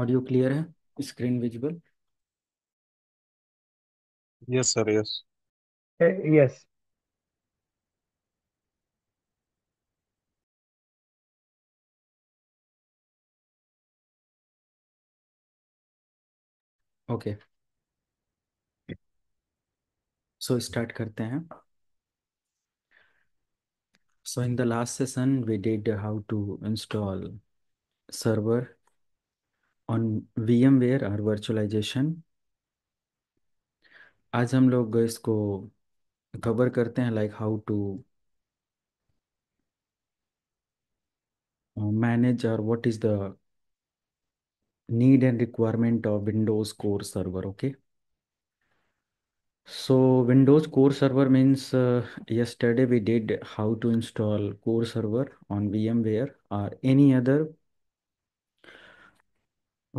Audio clear है screen visible yes sir yes yes okay so start करते हैं so in the last session we did how to install server on VMware or virtualization आज हम लोग इसको cover करते हैं लाइक हाउ टू मैनेज और what is the need and requirement of Windows core server okay so Windows core server means yesterday we did how to install core server on VMware or any other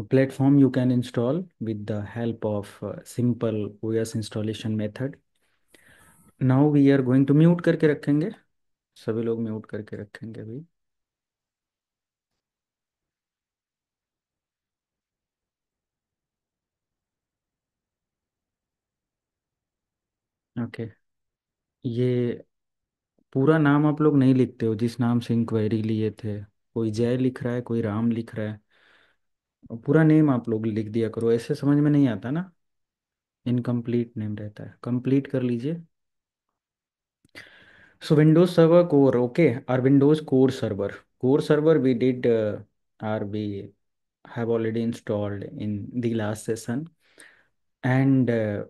platform you can install with the help of simple OS installation method. Now we are going to mute करके रखेंगे सभी लोग mute करके रखेंगे अभी okay okay. ये पूरा नाम आप लोग नहीं लिखते हो जिस नाम से इंक्वायरी लिए थे कोई जय लिख रहा है कोई राम लिख रहा है पूरा नेम आप लोग लिख दिया करो ऐसे समझ में नहीं आता ना इनकम्प्लीट नेम रहता है कंप्लीट कर लीजिए so Windows server core okay or Windows core server core server we did uh, or we have already installed in the last session and uh,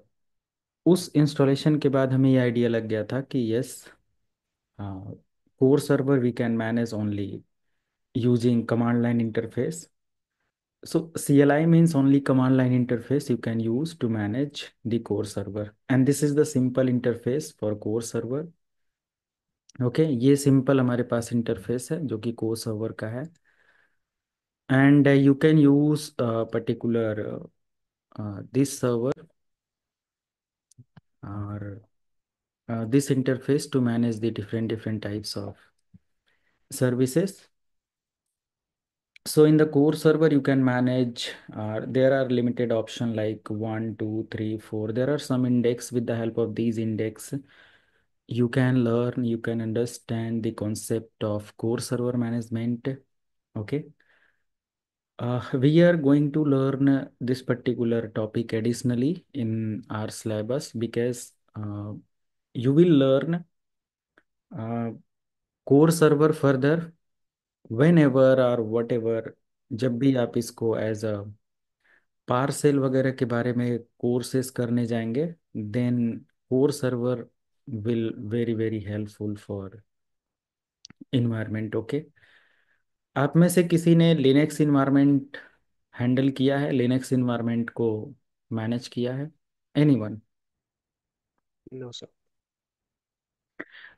उस इंस्टॉलेशन के बाद हमें यह आइडिया लग गया था कि yes uh, core server we can manage only using command line interface So CLI means only command line interface you can use to manage the core server. And this is the simple interface for core server. okay, ये simple, हमारे पास interface है जो कि core server का है and you can use particular this this interface to manage the different different types of services so in the core server, you can manage, uh, there are limited option like one, two, three, four. There are some index with the help of these index. You can learn, you can understand the concept of core server management. Okay. Uh, we are going to learn this particular topic additionally in our syllabus because uh, you will learn uh, core server further whenever or whatever जब भी आप इसको as a parcel वगैरह के बारे में courses करने जाएंगे then core server will very very helpful for environment okay आप में से किसी ने लिनक्स इन्वायरमेंट हैंडल किया है लिनक्स इन्वायरमेंट को मैनेज किया है one no sir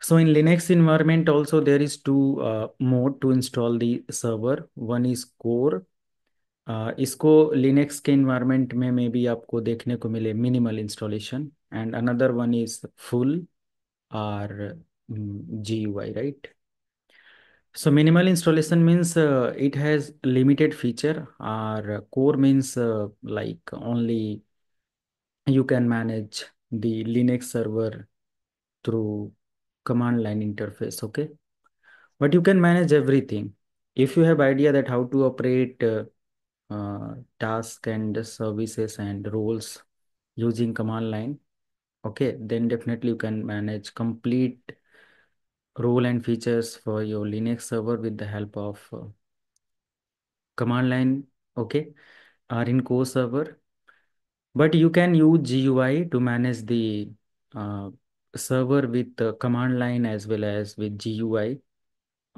So in Linux environment also there is two uh, mode to install the server. One is core. Uh, इसको Linux के environment में मे बी आपको देखने को मिले installation and another one is full or mm, GUI right. So minimal installation means uh, it has limited feature or uh, core means uh, like only you can manage the Linux server through command line interface okay but you can manage everything if you have idea that how to operate uh, uh, task and services and roles using command line okay then definitely you can manage complete role and features for your linux server with the help of uh, command line okay or in core server but you can use gui to manage the uh, server with command line as well as with जी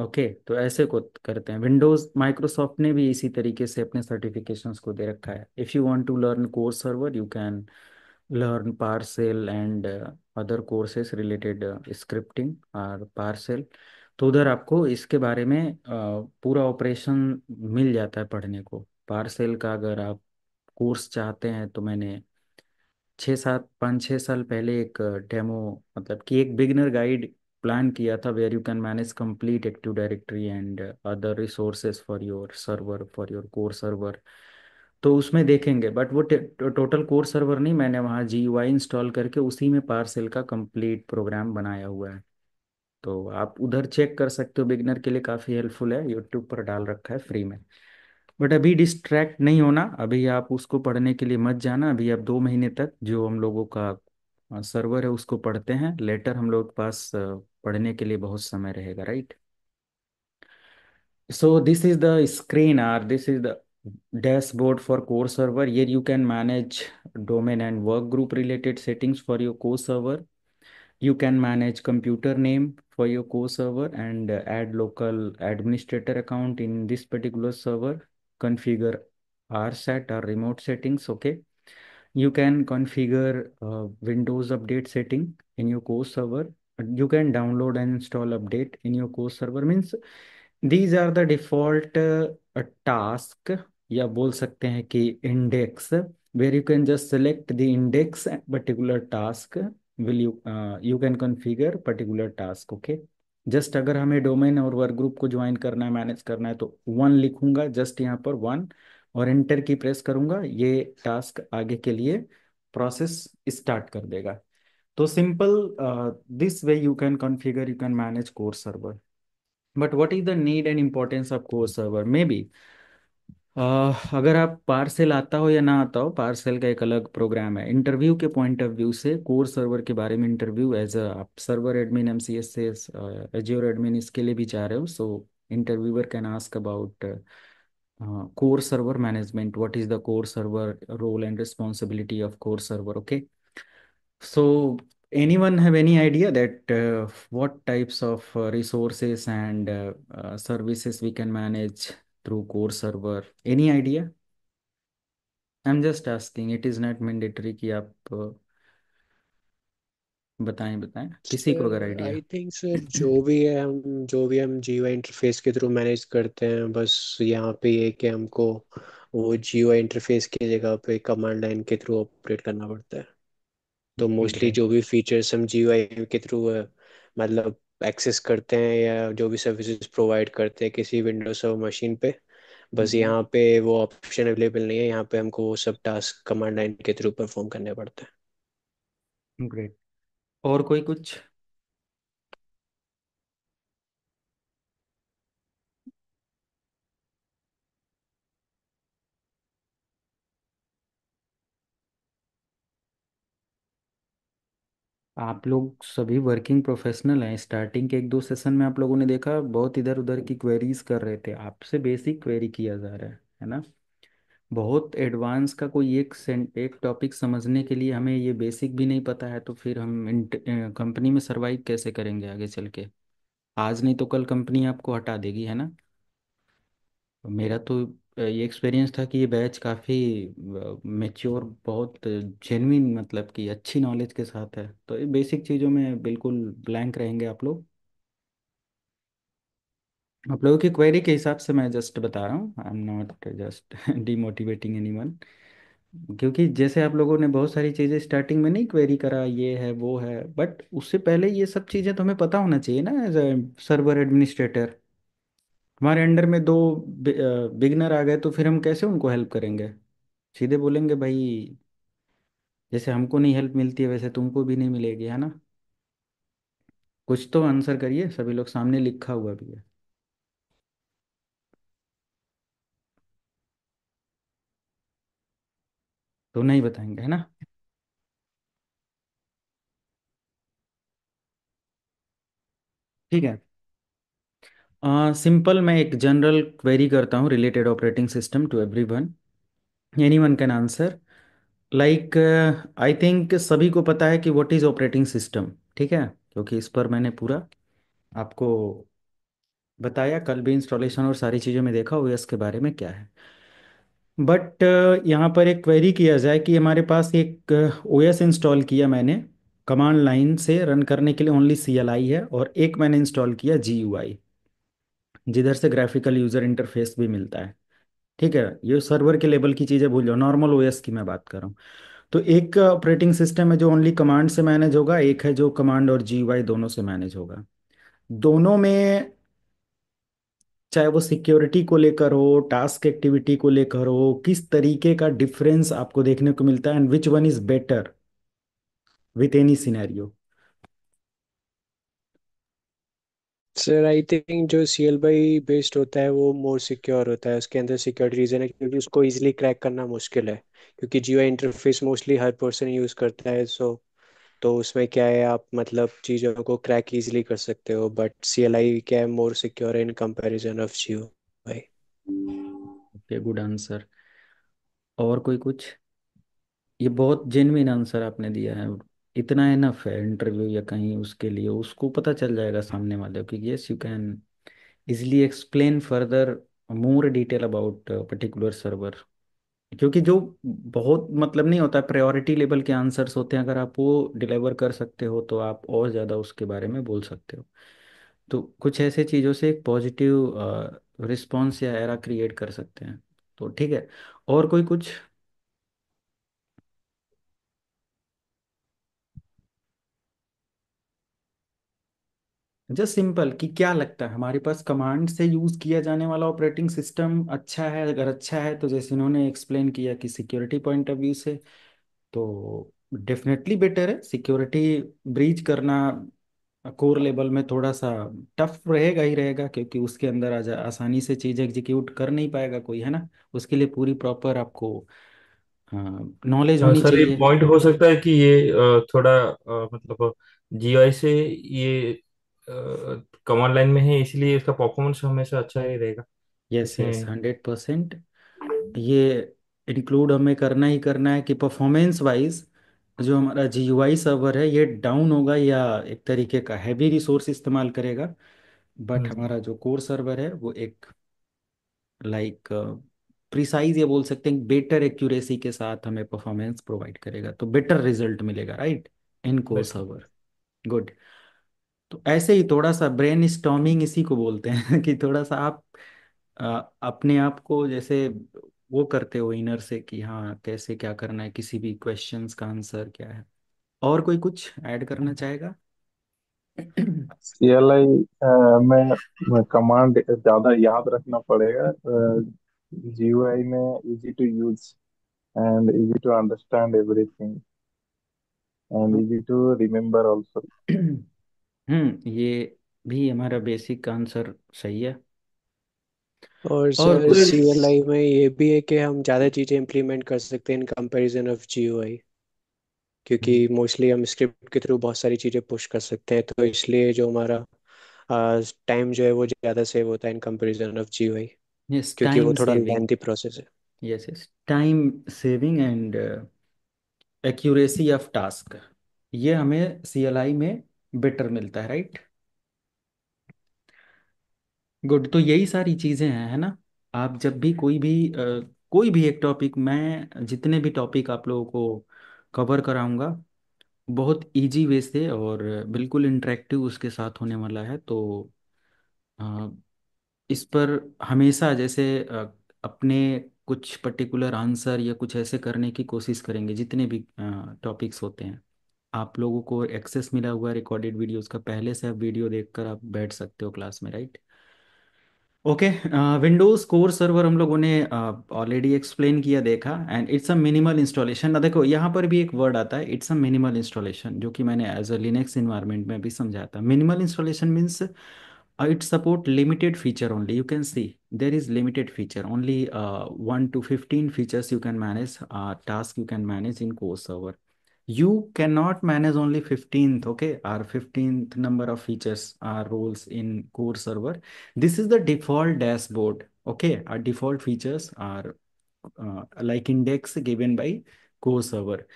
okay तो ऐसे को करते हैं Windows Microsoft ने भी इसी तरीके से अपने सर्टिफिकेशंस को दे रखा है if you want to learn core server you can learn PowerShell and other courses related scripting or scripting तो उधर आपको इसके बारे में पूरा ऑपरेशन मिल जाता है पढ़ने को पार्सेल का अगर आप कोर्स चाहते हैं तो मैंने छः सात पाँच छः साल पहले एक डेमो मतलब कि एक बिगनर गाइड प्लान किया था where you can manage complete active directory and other resources for your server for your core server तो उसमें देखेंगे बट वो टोटल कोर सर्वर नहीं मैंने वहाँ जी इंस्टॉल करके उसी में पार्सल का कंप्लीट प्रोग्राम बनाया हुआ है तो आप उधर चेक कर सकते हो बिगनर के लिए काफ़ी हेल्पफुल है यूट्यूब पर डाल रखा है फ्री में बट अभी डिस्ट्रैक्ट नहीं होना अभी आप उसको पढ़ने के लिए मत जाना अभी आप दो महीने तक जो हम लोगों का सर्वर है उसको पढ़ते हैं लेटर हम लोग पास पढ़ने के लिए बहुत समय रहेगा right so this is the screen or this is the dashboard for core server here you can manage domain and workgroup related settings for your core server you can manage computer name for your core server and add local administrator account in this particular server configure our set or remote settings okay you can configure uh, windows update setting in your core server you can download and install update in your core server means these are the default uh, task या बोल सकते हैं कि index where you can just select the index and particular task will you uh, you can configure particular task okay just अगर हमें domain और work group को join करना है मैनेज करना है तो वन लिखूंगा जस्ट यहाँ पर वन और एंटर की प्रेस करूंगा ये टास्क आगे के लिए प्रोसेस स्टार्ट कर देगा तो simple this way you can configure you can manage core server but what is the need and importance of core server maybe अगर आप पार्सल आता हो या ना आता हो पार्सल का एक अलग प्रोग्राम है इंटरव्यू के पॉइंट ऑफ व्यू से कोर सर्वर के बारे में इंटरव्यू एज अ आप server admin M C S से एज्योर एडमिन इसके लिए भी जा रहे हो so interviewer can ask about core server management what is the core server role and responsibility of core server okay so anyone have any idea that what types of resources and services we can manage through core server any idea i'm just asking it is not mandatory ki aap uh, बताएं बताएं किसी को अगर idea I think sir जो भी है हम जो भी हम जियो इंटरफेस के थ्रू मैनेज करते हैं बस यहाँ पे ये कि हमको वो जियो इंटरफेस की जगह पे कमांड लाइन के थ्रू ऑपरेट करना पड़ता है तो मोस्टली जो भी फीचर्स हम जियो के थ्रू uh, मतलब एक्सेस करते हैं या जो भी सर्विसेज प्रोवाइड करते हैं किसी विंडो सर्व मशीन पे बस हम्म। यहाँ पे वो ऑप्शन अवेलेबल नहीं है यहाँ पे हमको वो सब टास्क कमांड लाइन के थ्रू परफॉर्म करने पड़ते हैं ग्रेट और कोई कुछ आप लोग सभी वर्किंग प्रोफेशनल हैं स्टार्टिंग के एक दो सेशन में आप लोगों ने देखा बहुत इधर उधर की क्वेरीज कर रहे थे आपसे बेसिक क्वेरी किया जा रहा है है ना बहुत एडवांस का कोई एक एक टॉपिक समझने के लिए हमें ये बेसिक भी नहीं पता है तो फिर हम कंपनी में सर्वाइव कैसे करेंगे आगे चल के आज नहीं तो कल कंपनी आपको हटा देगी है ना मेरा तो ये एक्सपीरियंस था कि ये बैच काफ़ी मेच्योर बहुत जेनविन मतलब कि अच्छी नॉलेज के साथ है तो ये बेसिक चीज़ों में बिल्कुल ब्लैंक रहेंगे आप लोग आप लोगों की क्वेरी के हिसाब से मैं जस्ट बता रहा हूँ I am not just demotivating anyone क्योंकि जैसे आप लोगों ने बहुत सारी चीज़ें स्टार्टिंग में नहीं क्वेरी करा ये है वो है बट उससे पहले ये सब चीज़ें तो हमें पता होना चाहिए ना एज ए सर्वर एडमिनिस्ट्रेटर हमारे अंडर में दो बिगनर आ गए तो फिर हम कैसे उनको हेल्प करेंगे सीधे बोलेंगे भाई जैसे हमको नहीं हेल्प मिलती है वैसे तुमको भी नहीं मिलेगी है ना कुछ तो आंसर करिए सभी लोग सामने लिखा हुआ भी है तो नहीं बताएंगे है ना ठीक है सिंपल मैं एक जनरल क्वेरी करता हूँ related operating system to everyone anyone can answer like I think सभी को पता है कि वॉट इज़ ऑपरेटिंग सिस्टम ठीक है क्योंकि इस पर मैंने पूरा आपको बताया कल भी इंस्टॉलेशन और सारी चीज़ों में देखा ओ के बारे में क्या है बट uh, यहाँ पर एक क्वेरी किया जाए कि हमारे पास एक ओ uh, इंस्टॉल किया मैंने कमांड लाइन से रन करने के लिए ओनली सी है और एक मैंने इंस्टॉल किया जी जिधर से ग्राफिकल यूजर इंटरफेस भी मिलता है ठीक है ये सर्वर के लेवल की चीज़ें भूल जाओ नॉर्मल ओएस की मैं बात कर रहा हूँ तो एक ऑपरेटिंग सिस्टम है जो ओनली कमांड से मैनेज होगा एक है जो कमांड और जी दोनों से मैनेज होगा दोनों में चाहे वो सिक्योरिटी को लेकर हो टास्क एक्टिविटी को लेकर हो किस तरीके का डिफरेंस आपको देखने को मिलता है and which one is better with any scenario sir I think जो सी एल बाई बेस्ड होता है वो मोर सिक्योर होता है उसके अंदर सिक्योरिटी रीजन है क्योंकि उसको इजिली क्रैक करना मुश्किल है क्योंकि जियो इंटरफेस मोस्टली हर पर्सन यूज़ करता है सो तो उसमें क्या है आप मतलब चीज़ों को क्रैक इजिली कर सकते हो बट सी एल आई क्या है more secure in comparison of GUI बाई ओके गुड आंसर और कोई कुछ ये बहुत जेनविन आंसर आपने दिया है इतना ना है इंटरव्यू या कहीं उसके लिए उसको पता चल जाएगा सामने वाले कि yes you can easily explain further more detail about particular server क्योंकि जो बहुत मतलब नहीं होता प्रायोरिटी लेवल के आंसर्स होते हैं अगर आप वो डिलीवर कर सकते हो तो आप और ज़्यादा उसके बारे में बोल सकते हो तो कुछ ऐसे चीज़ों से एक पॉजिटिव रिस्पॉन्स या एरा क्रिएट कर सकते हैं तो ठीक है और कोई कुछ जस्ट अच्छा, सिंपल कि क्या लगता है हमारे पास कमांड से यूज़ किया जाने वाला ऑपरेटिंग सिस्टम अच्छा है अगर अच्छा है तो जैसे इन्होंने एक्सप्लेन किया कि सिक्योरिटी पॉइंट ऑफ व्यू से तो डेफिनेटली बेटर है सिक्योरिटी ब्रीच करना कोर लेवल में थोड़ा सा टफ रहेगा ही रहेगा क्योंकि उसके अंदर आ जा आसानी से चीज़ एग्जीक्यूट कर नहीं पाएगा कोई है ना उसके लिए पूरी प्रॉपर आपको नॉलेज हाँ होनी सर ये चाहिए पॉइंट हो सकता है कि ये थोड़ा मतलब जीआई से ये कमांड लाइन में है इसलिए इसका परफॉर्मेंस हमेशा अच्छा ही रहेगा यस यस हंड्रेड परसेंट ये इंक्लूड हमें करना ही करना है कि परफॉर्मेंस वाइज जो हमारा जी यू आई सर्वर है ये डाउन होगा या एक तरीके का हैवी रिसोर्स इस्तेमाल करेगा बट हम्म। हमारा जो कोर सर्वर है वो एक लाइक प्रिसाइज ये बोल सकते हैं बेटर एक्यूरेसी के साथ हमें परफॉर्मेंस प्रोवाइड करेगा तो बेटर रिजल्ट मिलेगा right in core server good तो ऐसे ही थोड़ा सा ब्रेन स्टॉर्मिंग इसी को बोलते हैं कि थोड़ा सा आप आ, अपने आप को जैसे वो करते हो इनर से कि हाँ कैसे क्या करना है किसी भी क्वेश्चंस का आंसर क्या है और कोई कुछ ऐड करना चाहेगा सीएलआई में कमांड ज्यादा याद रखना पड़ेगा जीयूआई में easy to use and easy to understand everything and easy to remember also hmm ये भी हमारा बेसिक आंसर सही है और और सर सी एल आई में ये भी है कि हम ज़्यादा चीज़ें इम्प्लीमेंट कर सकते हैं इन कंपैरिजन ऑफ जी आई क्योंकि मोस्टली हम्म। हम स्क्रिप्ट के थ्रू बहुत सारी चीज़ें पुश कर सकते हैं तो इसलिए जो हमारा टाइम जो है वो ज़्यादा सेव होता है in comparison of G I yes क्योंकि वो टाइम थोड़ा सेविंग लेंथी प्रोसेस है yes yes time saving and accuracy of task ये हमें सीएलआई में बेटर मिलता है राइट गुड तो यही सारी चीज़ें हैं है ना आप जब भी कोई भी आ, कोई भी एक टॉपिक मैं जितने भी टॉपिक आप लोगों को कवर कराऊंगा बहुत इजी वे से और बिल्कुल इंटरेक्टिव उसके साथ होने वाला है तो आ, इस पर हमेशा जैसे आ, अपने कुछ पर्टिकुलर आंसर या कुछ ऐसे करने की कोशिश करेंगे जितने भी टॉपिक्स होते हैं आप लोगों को एक्सेस मिला हुआ है रिकॉर्डेड वीडियोस का पहले से आप वीडियो देखकर आप बैठ सकते हो क्लास में right okay Windows core server हम लोगों ने ऑलरेडी uh, एक्सप्लेन किया देखा and it's a minimal installation ना देखो यहाँ पर भी एक वर्ड आता है इट्स अ मिनिमल इंस्टॉलेशन जो कि मैंने एज अ लिनेक्स इन्वायरमेंट में भी समझाया था minimal installation means it support limited feature only you can see there is limited feature only one to fifteen features you can manage task you can manage in core server you cannot manage only 15th okay our 15th number of features are roles in core server this is the default dashboard okay our default features are uh, like index given by core server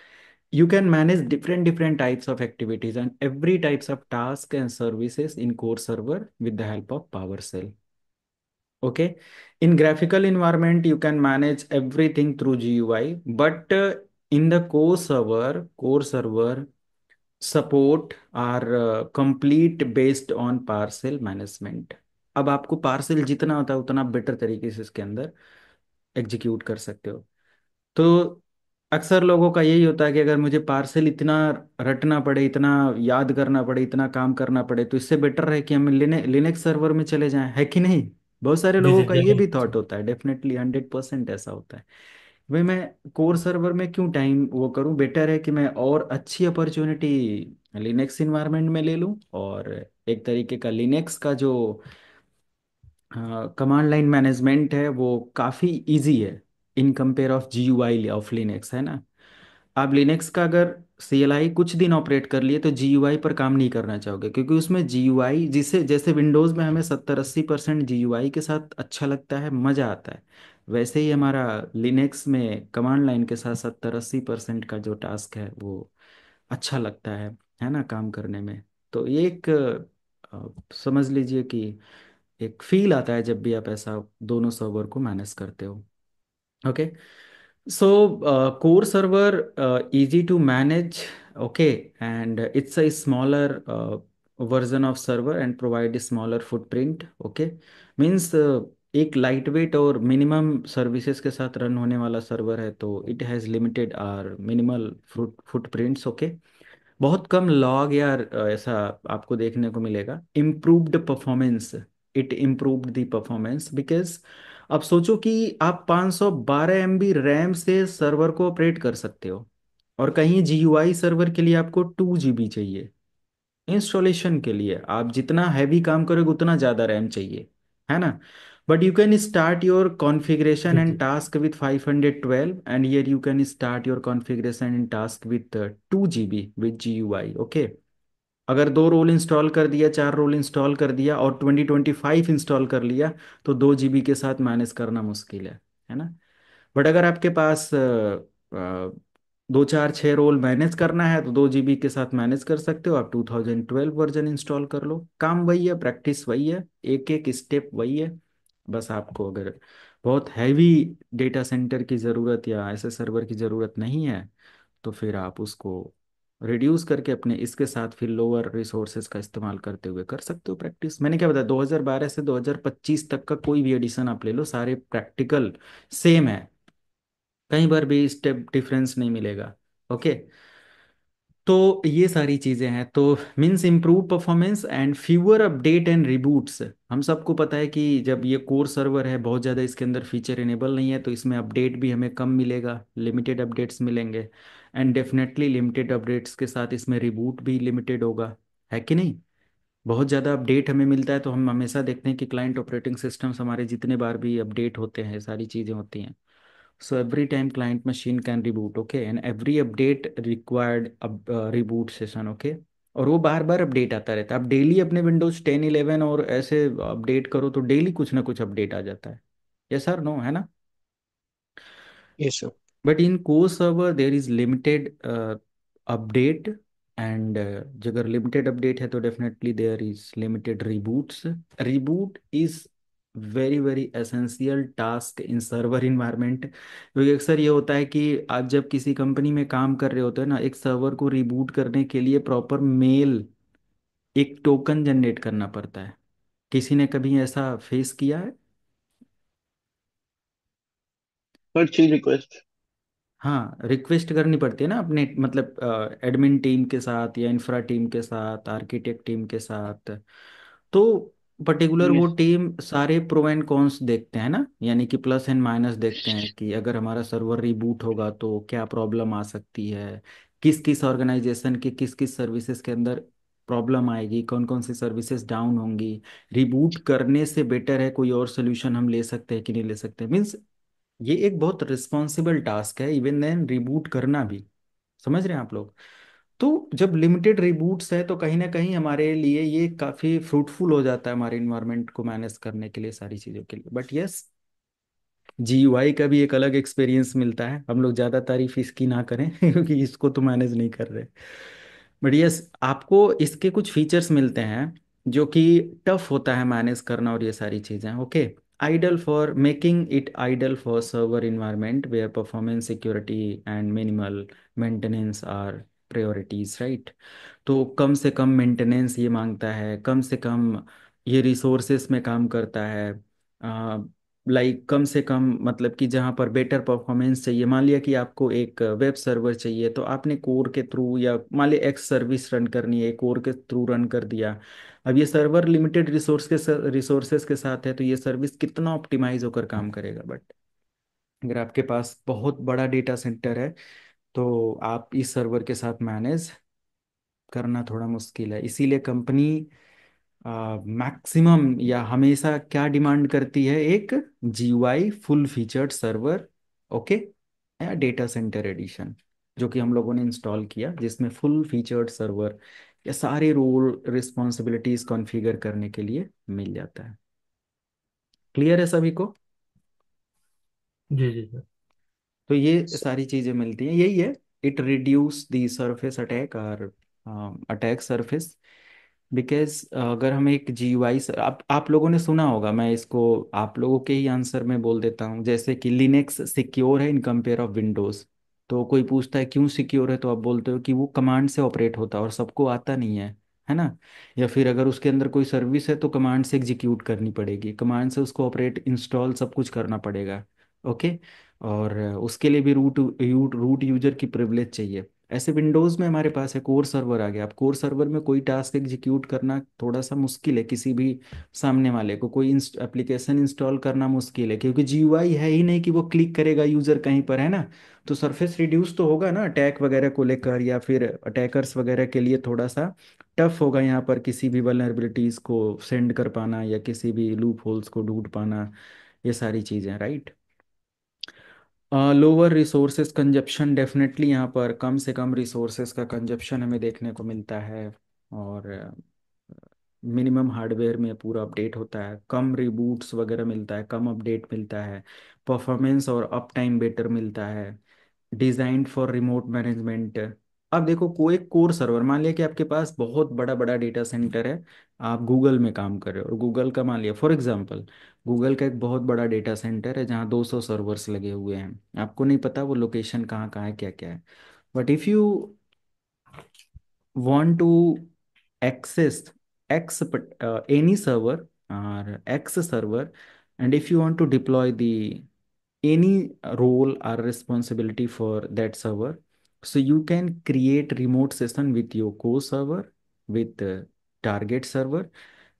you can manage different different types of activities and every types of tasks and services in core server with the help of powershell okay in graphical environment you can manage everything through gui but uh, in the core server core server support are uh, complete based on parcel management अब आपको parcel जितना होता है उतना better तरीके से इसके अंदर एग्जीक्यूट कर सकते हो तो अक्सर लोगों का यही होता है कि अगर मुझे पार्सल इतना रटना पड़े इतना याद करना पड़े इतना काम करना पड़े तो इससे बेटर है कि हम लिने लिनक्स सर्वर में चले जाएं है कि नहीं बहुत सारे जी लोगों जी का ये भी थॉट होता है डेफिनेटली हंड्रेड परसेंट ऐसा होता है भाई मैं कोर सर्वर में क्यों टाइम वो करूं बेटर है कि मैं और अच्छी अपॉर्चुनिटी लिनक्स इन्वायरमेंट में ले लूं और एक तरीके का लिनक्स का जो कमांड लाइन मैनेजमेंट है वो काफ़ी इजी है in compare of G U I of Linux है ना आप लिनक्स का अगर सी एल आई कुछ दिन ऑपरेट कर लिए तो जी यू आई पर काम नहीं करना चाहोगे क्योंकि उसमें जी यू आई जिसे जैसे विंडोज़ में हमें सत्तर अस्सी परसेंट जी यू आई के साथ अच्छा लगता है मज़ा आता है वैसे ही हमारा लिनक्स में कमांड लाइन के साथ सत्तर अस्सी परसेंट का जो टास्क है वो अच्छा लगता है है ना काम करने में तो ये एक समझ लीजिए कि एक फील आता है जब भी आप ऐसा दोनों सर्वर को मैनेज करते हो okay so core server easy to manage okay and it's a smaller version of server and provide smaller footprint okay means एक लाइट वेट और मिनिमम सर्विसेज के साथ रन होने वाला सर्वर है तो it has limited or minimal foot footprints okay बहुत कम लॉग या ऐसा आपको देखने को मिलेगा improved performance it improved the performance because अब सोचो कि आप 512 सौ रैम से सर्वर को ऑपरेट कर सकते हो और कहीं जी सर्वर के लिए आपको टू जी चाहिए इंस्टॉलेशन के लिए आप जितना हैवी काम करोगे उतना ज़्यादा रैम चाहिए है ना But you can start your configuration and mm-hmm. task with 512 and here you can start your configuration and task with uh, with GUI. Okay. अगर दो रोल इंस्टॉल कर दिया चार रोल इंस्टॉल कर दिया और 2025 इंस्टॉल कर लिया तो दो जीबी के साथ मैनेज करना मुश्किल है है ना बट अगर आपके पास दो चार छः रोल मैनेज करना है तो दो बी के साथ मैनेज कर सकते हो आप 2012 वर्जन इंस्टॉल कर लो काम वही है प्रैक्टिस वही है एक एक स्टेप वही है बस आपको अगर बहुत हैवी डेटा सेंटर की ज़रूरत या ऐसे सर्वर की ज़रूरत नहीं है तो फिर आप उसको रिड्यूस करके अपने इसके साथ फिर लोअर रिसोर्सेज का इस्तेमाल करते हुए कर सकते हो प्रैक्टिस मैंने क्या बताया 2012 से 2025 तक का कोई भी एडिशन आप ले लो सारे प्रैक्टिकल सेम है कहीं पर भी स्टेप डिफरेंस नहीं मिलेगा ओके तो ये सारी चीज़ें हैं तो means improve performance and fewer update and reboots हम सबको पता है कि जब ये कोर सर्वर है बहुत ज़्यादा इसके अंदर फीचर इनेबल नहीं है तो इसमें अपडेट भी हमें कम मिलेगा लिमिटेड अपडेट्स मिलेंगे एंड डेफिनेटली लिमिटेड अपडेट्स के साथ इसमें रिबूट भी लिमिटेड होगा है कि नहीं बहुत ज़्यादा अपडेट हमें मिलता है तो हम हमेशा देखते हैं कि क्लाइंट ऑपरेटिंग सिस्टम्स हमारे जितने बार भी अपडेट होते हैं सारी चीज़ें होती हैं So every time client machine can reboot, okay? And every update required a uh, reboot session, okay? और वो बार बार अपडेट आता रहता है आप डेली अपने विंडोज टेन इलेवन और ऐसे अपडेट करो तो डेली कुछ ना कुछ अपडेट आ जाता है यस सर नो है ना yes sir but in core server there is limited update and जगह लिमिटेड अपडेट है तो definitely there is limited reboots reboot is very very essential task in server environment क्योंकि अक्सर ये होता है कि आप जब किसी कंपनी में काम कर रहे होते हो ना एक सर्वर को रिबूट करने के लिए प्रॉपर मेल एक टोकन जनरेट करना पड़ता है किसी ने कभी ऐसा फेस किया है पर्ची रिक्वेस्ट हाँ रिक्वेस्ट करनी पड़ती है ना अपने मतलब एडमिन टीम के साथ या इंफ्रा टीम के साथ आर्किटेक्ट टीम के साथ तो पर्टिकुलर वो टीम सारे प्रो एंड कॉन्स देखते हैं ना यानी कि प्लस एंड माइनस देखते हैं कि अगर हमारा सर्वर रिबूट होगा तो क्या प्रॉब्लम आ सकती है किस किस ऑर्गेनाइजेशन के किस किस सर्विसेज के अंदर प्रॉब्लम आएगी कौन कौन सी सर्विसेज डाउन होंगी रिबूट करने से बेटर है कोई और सोल्यूशन हम ले सकते हैं कि नहीं ले सकते मीन्स ये एक बहुत रिस्पॉन्सिबल टास्क है इवन देन रिबूट करना भी समझ रहे हैं आप लोग तो जब लिमिटेड रिबूट्स है तो कहीं ना कहीं हमारे लिए ये काफ़ी फ्रूटफुल हो जाता है हमारे इन्वायरमेंट को मैनेज करने के लिए सारी चीज़ों के लिए बट यस जी वाई का भी एक अलग एक्सपीरियंस मिलता है हम लोग ज़्यादा तारीफ इसकी ना करें क्योंकि इसको तो मैनेज नहीं कर रहे बट यस आपको इसके कुछ फीचर्स मिलते हैं जो कि टफ होता है मैनेज करना और ये सारी चीज़ें okay ideal for making it ideal for server environment where performance security and minimal maintenance are priorities right तो कम से कम मेंटेनेंस ये मांगता है कम से कम ये रिसोर्सेस में काम करता है लाइक like, कम से कम मतलब कि जहाँ पर बेटर परफॉर्मेंस चाहिए मान लिया कि आपको एक वेब सर्वर चाहिए तो आपने कोर के थ्रू या मान लिया एक्स सर्विस रन करनी है कोर के थ्रू रन कर दिया अब ये सर्वर लिमिटेड रिसोर्स के रिसोर्सेस के साथ है तो ये सर्विस कितना ऑप्टिमाइज होकर काम करेगा बट अगर आपके पास बहुत बड़ा डेटा सेंटर है तो आप इस सर्वर के साथ मैनेज करना थोड़ा मुश्किल है इसीलिए कंपनी मैक्सिमम या हमेशा क्या डिमांड करती है एक GUI full featured server okay या डेटा सेंटर एडिशन जो कि हम लोगों ने इंस्टॉल किया जिसमें फुल फीचर्ड सर्वर या सारे रोल रिस्पॉन्सिबिलिटीज कॉन्फ़िगर करने के लिए मिल जाता है क्लियर है सभी को जी जी सर तो ये सारी चीजें मिलती हैं यही है it reduce the surface attack और अटैक सरफेस बिकॉज अगर हम एक जी वाई आप आप लोगों ने सुना होगा मैं इसको आप लोगों के ही आंसर में बोल देता हूँ जैसे कि लिनक्स सिक्योर है इन कंपेयर ऑफ विंडोज़ तो कोई पूछता है क्यों सिक्योर है तो आप बोलते हो कि वो कमांड से ऑपरेट होता है और सबको आता नहीं है है ना या फिर अगर उसके अंदर कोई सर्विस है तो कमांड से एग्जीक्यूट करनी पड़ेगी कमांड से उसको ऑपरेट इंस्टॉल सब कुछ करना पड़ेगा ओके और उसके लिए भी रूट यूट रूट यूजर की प्रिविलेज चाहिए ऐसे विंडोज़ में हमारे पास है कोर सर्वर आ गया अब कोर सर्वर में कोई टास्क एग्जीक्यूट करना थोड़ा सा मुश्किल है किसी भी सामने वाले को कोई एप्लीकेशन इंस्टॉल करना मुश्किल है क्योंकि जी है ही नहीं कि वो क्लिक करेगा यूज़र कहीं पर है ना तो सरफेस रिड्यूस तो होगा ना अटैक वगैरह को लेकर या फिर अटैकर्स वगैरह के लिए थोड़ा सा टफ होगा यहाँ पर किसी भी वलनरेबिलिटीज़ को सेंड कर पाना या किसी भी लूप होल्स को ढूंढ पाना ये सारी चीज़ें right lower resources consumption definitely यहाँ पर कम से कम रिसोर्सेज का कंजप्शन हमें देखने को मिलता है और मिनिमम हार्डवेयर में पूरा अपडेट होता है कम रिबूट्स वगैरह मिलता है कम अपडेट मिलता है परफॉर्मेंस और अप टाइम बेटर मिलता है डिज़ाइन फॉर रिमोट मैनेजमेंट अब देखो कोई कोर सर्वर मान लिया कि आपके पास बहुत बड़ा बड़ा डेटा सेंटर है आप गूगल में काम कर रहे हो और गूगल का मान लिया फॉर एग्जांपल गूगल का एक बहुत बड़ा डेटा सेंटर है जहाँ 200 सर्वर्स लगे हुए हैं आपको नहीं पता वो लोकेशन कहाँ कहाँ है क्या क्या है but if you want to access X any server और X server and if you want to deploy the any role or responsibility for that server So you can create remote session with your core server, with the target server,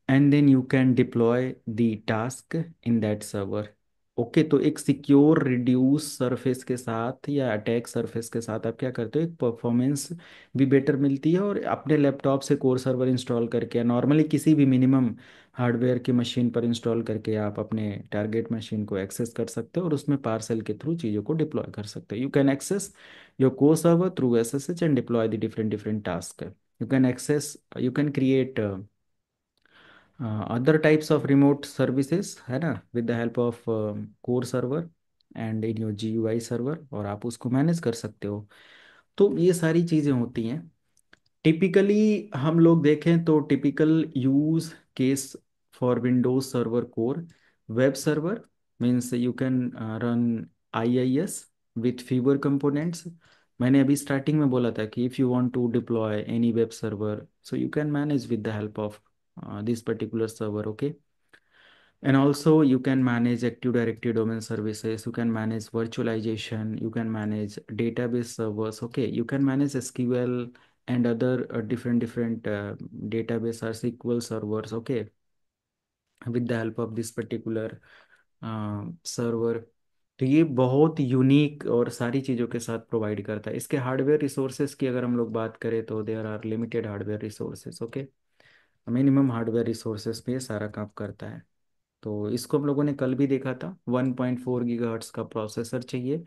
and then you can deploy the task in that server. Okay तो एक secure reduce surface के साथ या attack surface के साथ आप क्या करते हो एक परफॉर्मेंस भी बेटर मिलती है और अपने लैपटॉप से कोर सर्वर इंस्टॉल करके नॉर्मली किसी भी मिनिमम हार्डवेयर की मशीन पर इंस्टॉल करके आप अपने टारगेट मशीन को एक्सेस कर सकते हो और उसमें पार्सल के थ्रू चीज़ों को डिप्लॉय कर सकते हो you can access your core server through S S H and deploy the different different task you can access you can create other types of remote services है ना with the help of core server and in your G U server और आप उसको manage कर सकते हो तो ये सारी चीज़ें होती हैं टिपिकली हम लोग देखें तो typical use case for Windows server core web server means you can run I I S with fewer components मैंने अभी स्टार्टिंग में बोला था कि if you want to deploy any web server so you can manage with the help of uh, this particular server okay and also you can manage active directory domain services you can manage virtualization you can manage database servers okay you can manage sql and other uh, different different uh, database or sql servers okay with the help of this particular uh, server तो ये बहुत unique और सारी चीज़ों के साथ provide करता है इसके हार्डवेयर रिसोर्सेज की अगर हम लोग बात करें तो there are limited hardware resources okay minimum hardware resources पे सारा काम करता है तो इसको हम लोगों ने कल भी देखा था 1.4 पॉइंट का प्रोसेसर चाहिए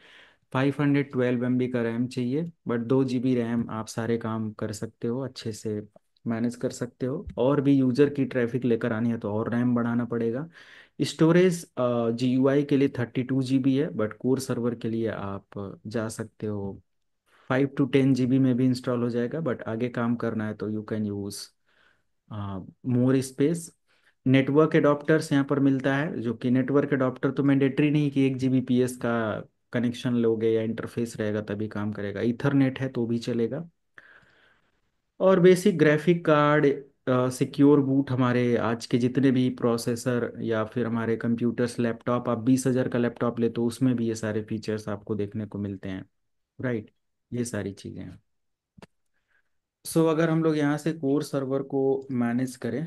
512 हंड्रेड का रैम चाहिए बट दो जी बी रैम आप सारे काम कर सकते हो अच्छे से मैनेज कर सकते हो और भी यूजर की ट्रैफिक लेकर आनी है तो और रैम बढ़ाना पड़ेगा स्टोरेज जी यू आई के लिए थर्टी टू जी बी है बट कोर सर्वर के लिए आप जा सकते हो five to ten G B में भी इंस्टॉल हो जाएगा बट आगे काम करना है तो you can use more space network adapters यहाँ पर मिलता है जो कि नेटवर्क एडॉप्टर तो मैंडेटरी नहीं कि एक जी का कनेक्शन लोगे या इंटरफेस रहेगा तभी काम करेगा इथरनेट है तो भी चलेगा और basic graphic card secure boot हमारे आज के जितने भी प्रोसेसर या फिर हमारे कंप्यूटर्स लैपटॉप आप बीस हज़ार का लैपटॉप ले तो उसमें भी ये सारे फीचर्स आपको देखने को मिलते हैं राइट ये सारी चीज़ें हैं सो so, अगर हम लोग यहाँ से कोर सर्वर को मैनेज करें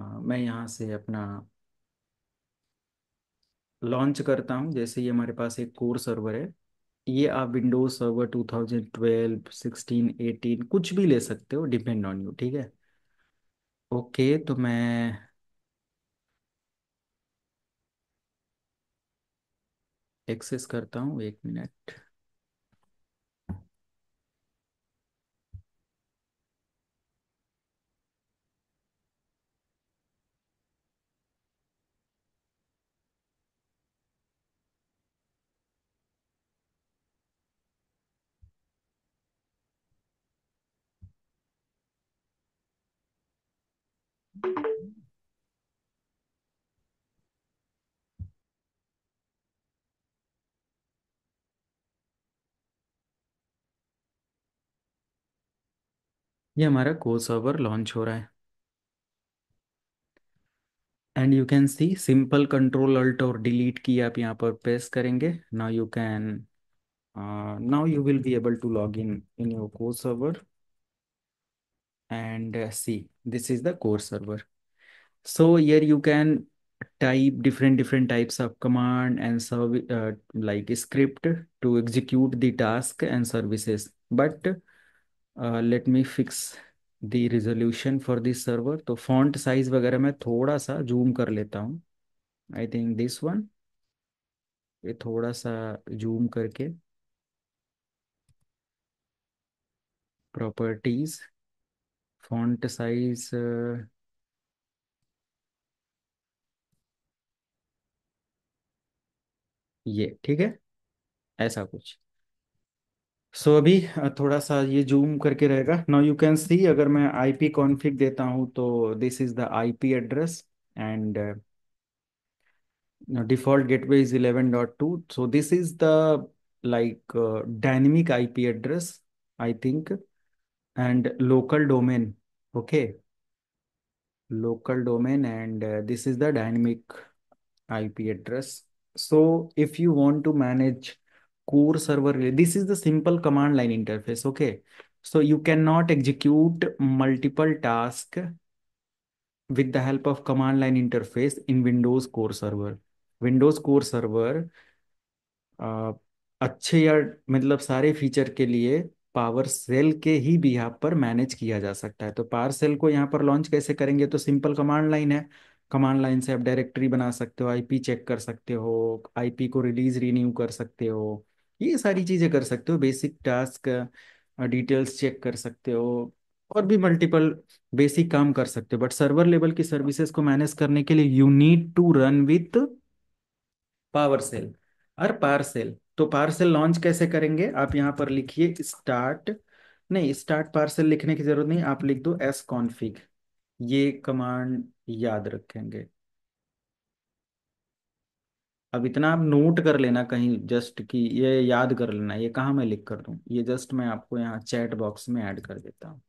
आ, हाँ, मैं यहाँ से अपना लॉन्च करता हूँ जैसे ये हमारे पास एक कोर सर्वर है ये आप विंडोज सर्वर 2012, 16, 18 कुछ भी ले सकते हो डिपेंड ऑन यू ठीक है ओके तो मैं एक्सेस करता हूँ एक मिनट ये हमारा को सर्वर लॉन्च हो रहा है and you can see simple control alt और डिलीट की आप यहाँ पर प्रेस करेंगे now you can now you will be able to log in in your core server and see this is the core server so here you can type different different types of command and service like script to execute the task and services but let me fix the resolution for this server तो font size वगैरह मैं थोड़ा सा zoom कर लेता हूँ I think this one ये थोड़ा सा जूम करके प्रॉपर्टीज फॉन्ट साइज ये ठीक है ऐसा कुछ सो अभी थोड़ा सा ये जूम करके रहेगा नाउ यू कैन सी अगर मैं आई पी कॉन्फ़िग देता हूँ तो this is the I P address and default gateway is eleven dot two so this is the like dynamic P address I think and local domain okay local domain and this is the dynamic P address so if you want to manage core server relay. This is the simple command line interface, okay? So you cannot execute multiple task with the help of command line interface in Windows core server. Windows core server uh, अच्छे या मतलब सारे feature के लिए power cell के ही भी यहाँ पर मैनेज किया जा सकता है तो पावर सेल को यहाँ पर लॉन्च कैसे करेंगे तो सिंपल कमांड लाइन है कमांड लाइन से आप डायरेक्टरी बना सकते हो आईपी चेक कर सकते हो आईपी को रिलीज रिन्यू कर सकते हो ये सारी चीज़ें कर सकते हो बेसिक टास्क डिटेल्स चेक कर सकते हो और भी मल्टीपल बेसिक काम कर सकते हो बट सर्वर लेवल की सर्विसेज को मैनेज करने के लिए you need to run with PowerShell और पार्सेल तो पार्सेल लॉन्च कैसे करेंगे आप यहाँ पर लिखिए स्टार्ट नहीं स्टार्ट पार्सल लिखने की जरूरत नहीं आप लिख दो एस कॉन्फिग ये कमांड याद रखेंगे अब इतना आप नोट कर लेना कहीं जस्ट कि ये याद कर लेना ये कहाँ मैं लिख कर दूँ ये जस्ट मैं आपको यहाँ चैट बॉक्स में ऐड कर देता हूँ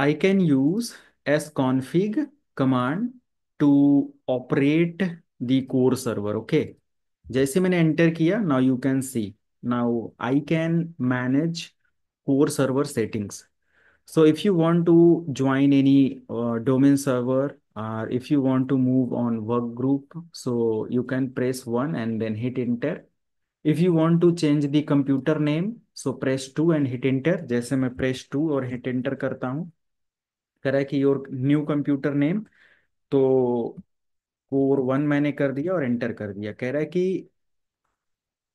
I can use S config command to operate the core server okay जैसे मैंने एंटर किया now you can see now I can manage core server settings so if you want to join any domain server or if you want to move on work group so you can press 1 and then hit enter if you want to change the computer name so press 2 and hit enter jaise main press 2 और hit enter karta hu kare ki your new computer name to core 1 maine kar diya aur enter kar diya keh raha hai ki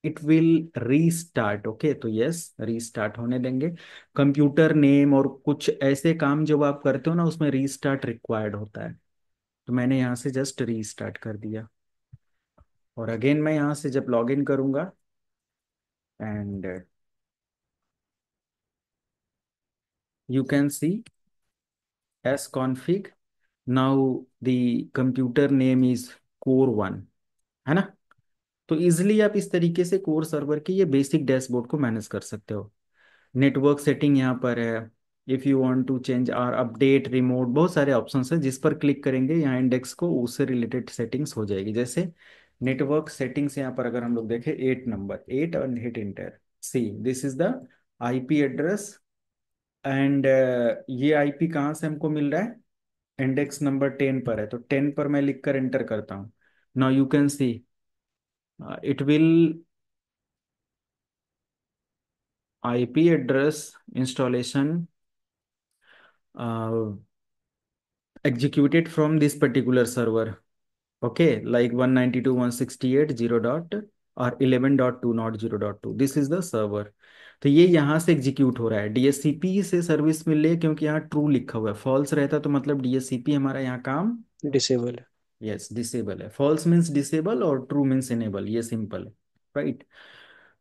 it will restart okay तो yes restart होने देंगे computer name और कुछ ऐसे काम जब आप करते हो ना उसमें रीस्टार्ट रिक्वायर्ड होता है तो मैंने यहाँ से जस्ट रीस्टार्ट कर दिया और अगेन मैं यहाँ से जब लॉग इन करूंगा and you can see sconfig now the computer name is core one है ना तो इजिली आप इस तरीके से कोर सर्वर के ये बेसिक डैशबोर्ड को मैनेज कर सकते हो नेटवर्क सेटिंग यहाँ पर है if you want to change or update remote बहुत सारे ऑप्शन है जिस पर क्लिक करेंगे यहाँ इंडेक्स को उससे रिलेटेड सेटिंग्स हो जाएगी जैसे नेटवर्क सेटिंग्स यहाँ पर अगर हम लोग देखें एट नंबर एट और hit enter see this is the IP address and ये आईपी कहाँ से हमको मिल रहा है इंडेक्स नंबर टेन पर है तो टेन पर मैं लिखकर एंटर करता हूँ now you can see it will IP address installation uh, executed from this particular server. Okay, like 192.168.0 dot और 11.2.0.2 दिस इज द सर्वर तो ये यहाँ से एग्जीक्यूट हो रहा है डीएससीपी से सर्विस मिल रही है क्योंकि यहाँ ट्रू लिखा हुआ है फॉल्स रहता तो मतलब डीएससीपी हमारा यहाँ काम डिसेबल है यस डिसेबल है फॉल्स मीन्स डिसेबल और ट्रू मीन्स इनेबल ये सिंपल है राइट right?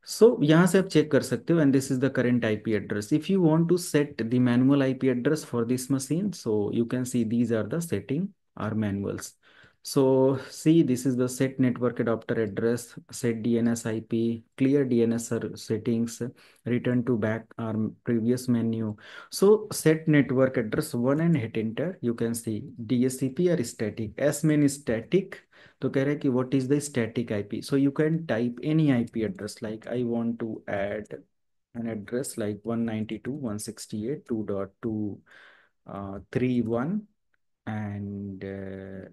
So यहाँ से आप चेक कर and this is the current IP address. If you want to set the manual IP address for this machine, so you can see these are the setting or manuals. So see, this is the set network adapter address, set DNS IP, clear DNS settings, return to back our previous menu. So set network address one and hit enter, you can see DSCP are static. S main is static. So कह रहे हैं कि what is the static IP so you can type any IP address like I want to add and uh,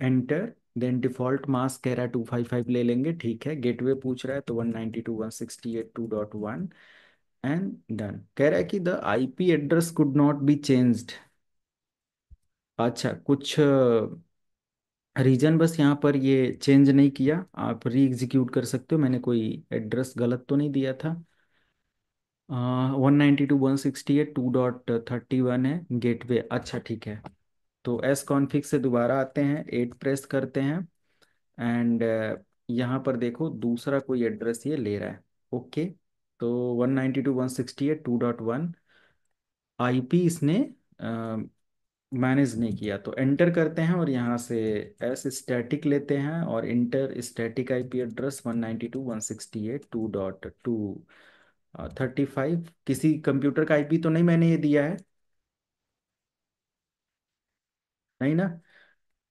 enter then default mask कह रहा है five ले लेंगे ठीक है गेटवे पूछ रहा है तो one one ninety two two sixty eight dot one and done कह रहा है कि the IP address could not be changed अच्छा कुछ रीजन बस यहाँ पर ये चेंज नहीं किया आप री एग्जीक्यूट कर सकते हो मैंने कोई एड्रेस गलत तो नहीं दिया था one ninety two one sixty eight two dot thirty one है गेटवे अच्छा ठीक है तो एस कॉन्फिक से दोबारा आते हैं एट प्रेस करते हैं एंड uh, यहाँ पर देखो दूसरा कोई एड्रेस ये ले रहा है ओके okay, तो one ninety two one sixty eight two dot one I P इसने मैनेज uh, नहीं किया तो एंटर करते हैं और यहाँ से एस स्टैटिक लेते हैं और enter static I P address one ninety two one sixty eight two dot two thirty five किसी कंप्यूटर का आईपी तो नहीं मैंने ये दिया है नहीं ना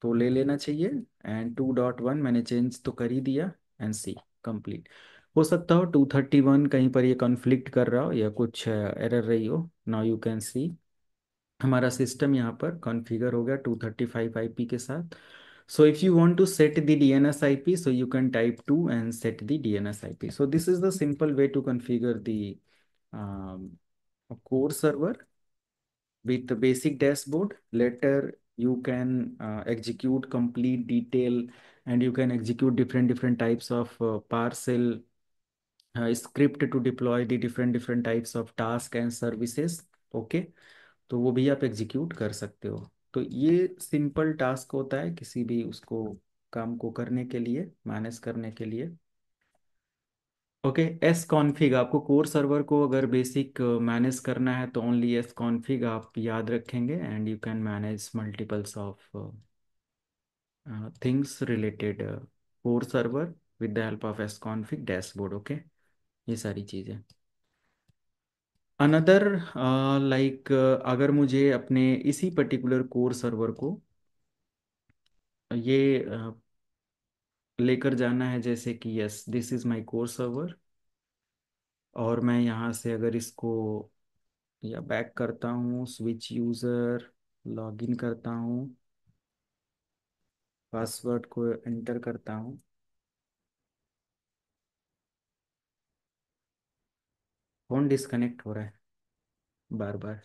तो ले लेना चाहिए एंड टू डॉट वन मैंने चेंज तो कर ही दिया एंड सी कंप्लीट हो सकता हो टू थर्टी वन कहीं पर ये कॉन्फ्लिक्ट कर रहा हो या कुछ एरर uh, रही हो नाउ यू कैन सी हमारा सिस्टम यहाँ पर कॉन्फिगर हो गया two thirty five I P के साथ so if you want to set the D N S I P so you can type two and set the D N S I P so this is the simple way to configure the core server with basic dashboard later you can uh, execute complete detail and you can execute different different types of uh, parcel uh, script to deploy the different different types of task and services okay? तो वो भी आप execute कर सकते हो तो ये simple task होता है किसी भी उसको काम को करने के लिए मैनेज करने के लिए ओके एस कॉन्फ़िग आपको कोर सर्वर को अगर बेसिक मैनेज करना है तो ओनली एस कॉन्फ़िग आप याद रखेंगे and you can manage multiples of things related core server with the help of sconfig dashboard okay ये सारी चीज़ें अनदर लाइक अगर मुझे अपने इसी पर्टिकुलर कोर सर्वर को ये uh, लेकर जाना है जैसे कि yes this is my course server और मैं यहाँ से अगर इसको या बैक करता हूँ स्विच यूज़र लॉगिन करता हूँ पासवर्ड को एंटर करता हूँ फ़ोन डिस्कनेक्ट हो रहा है बार बार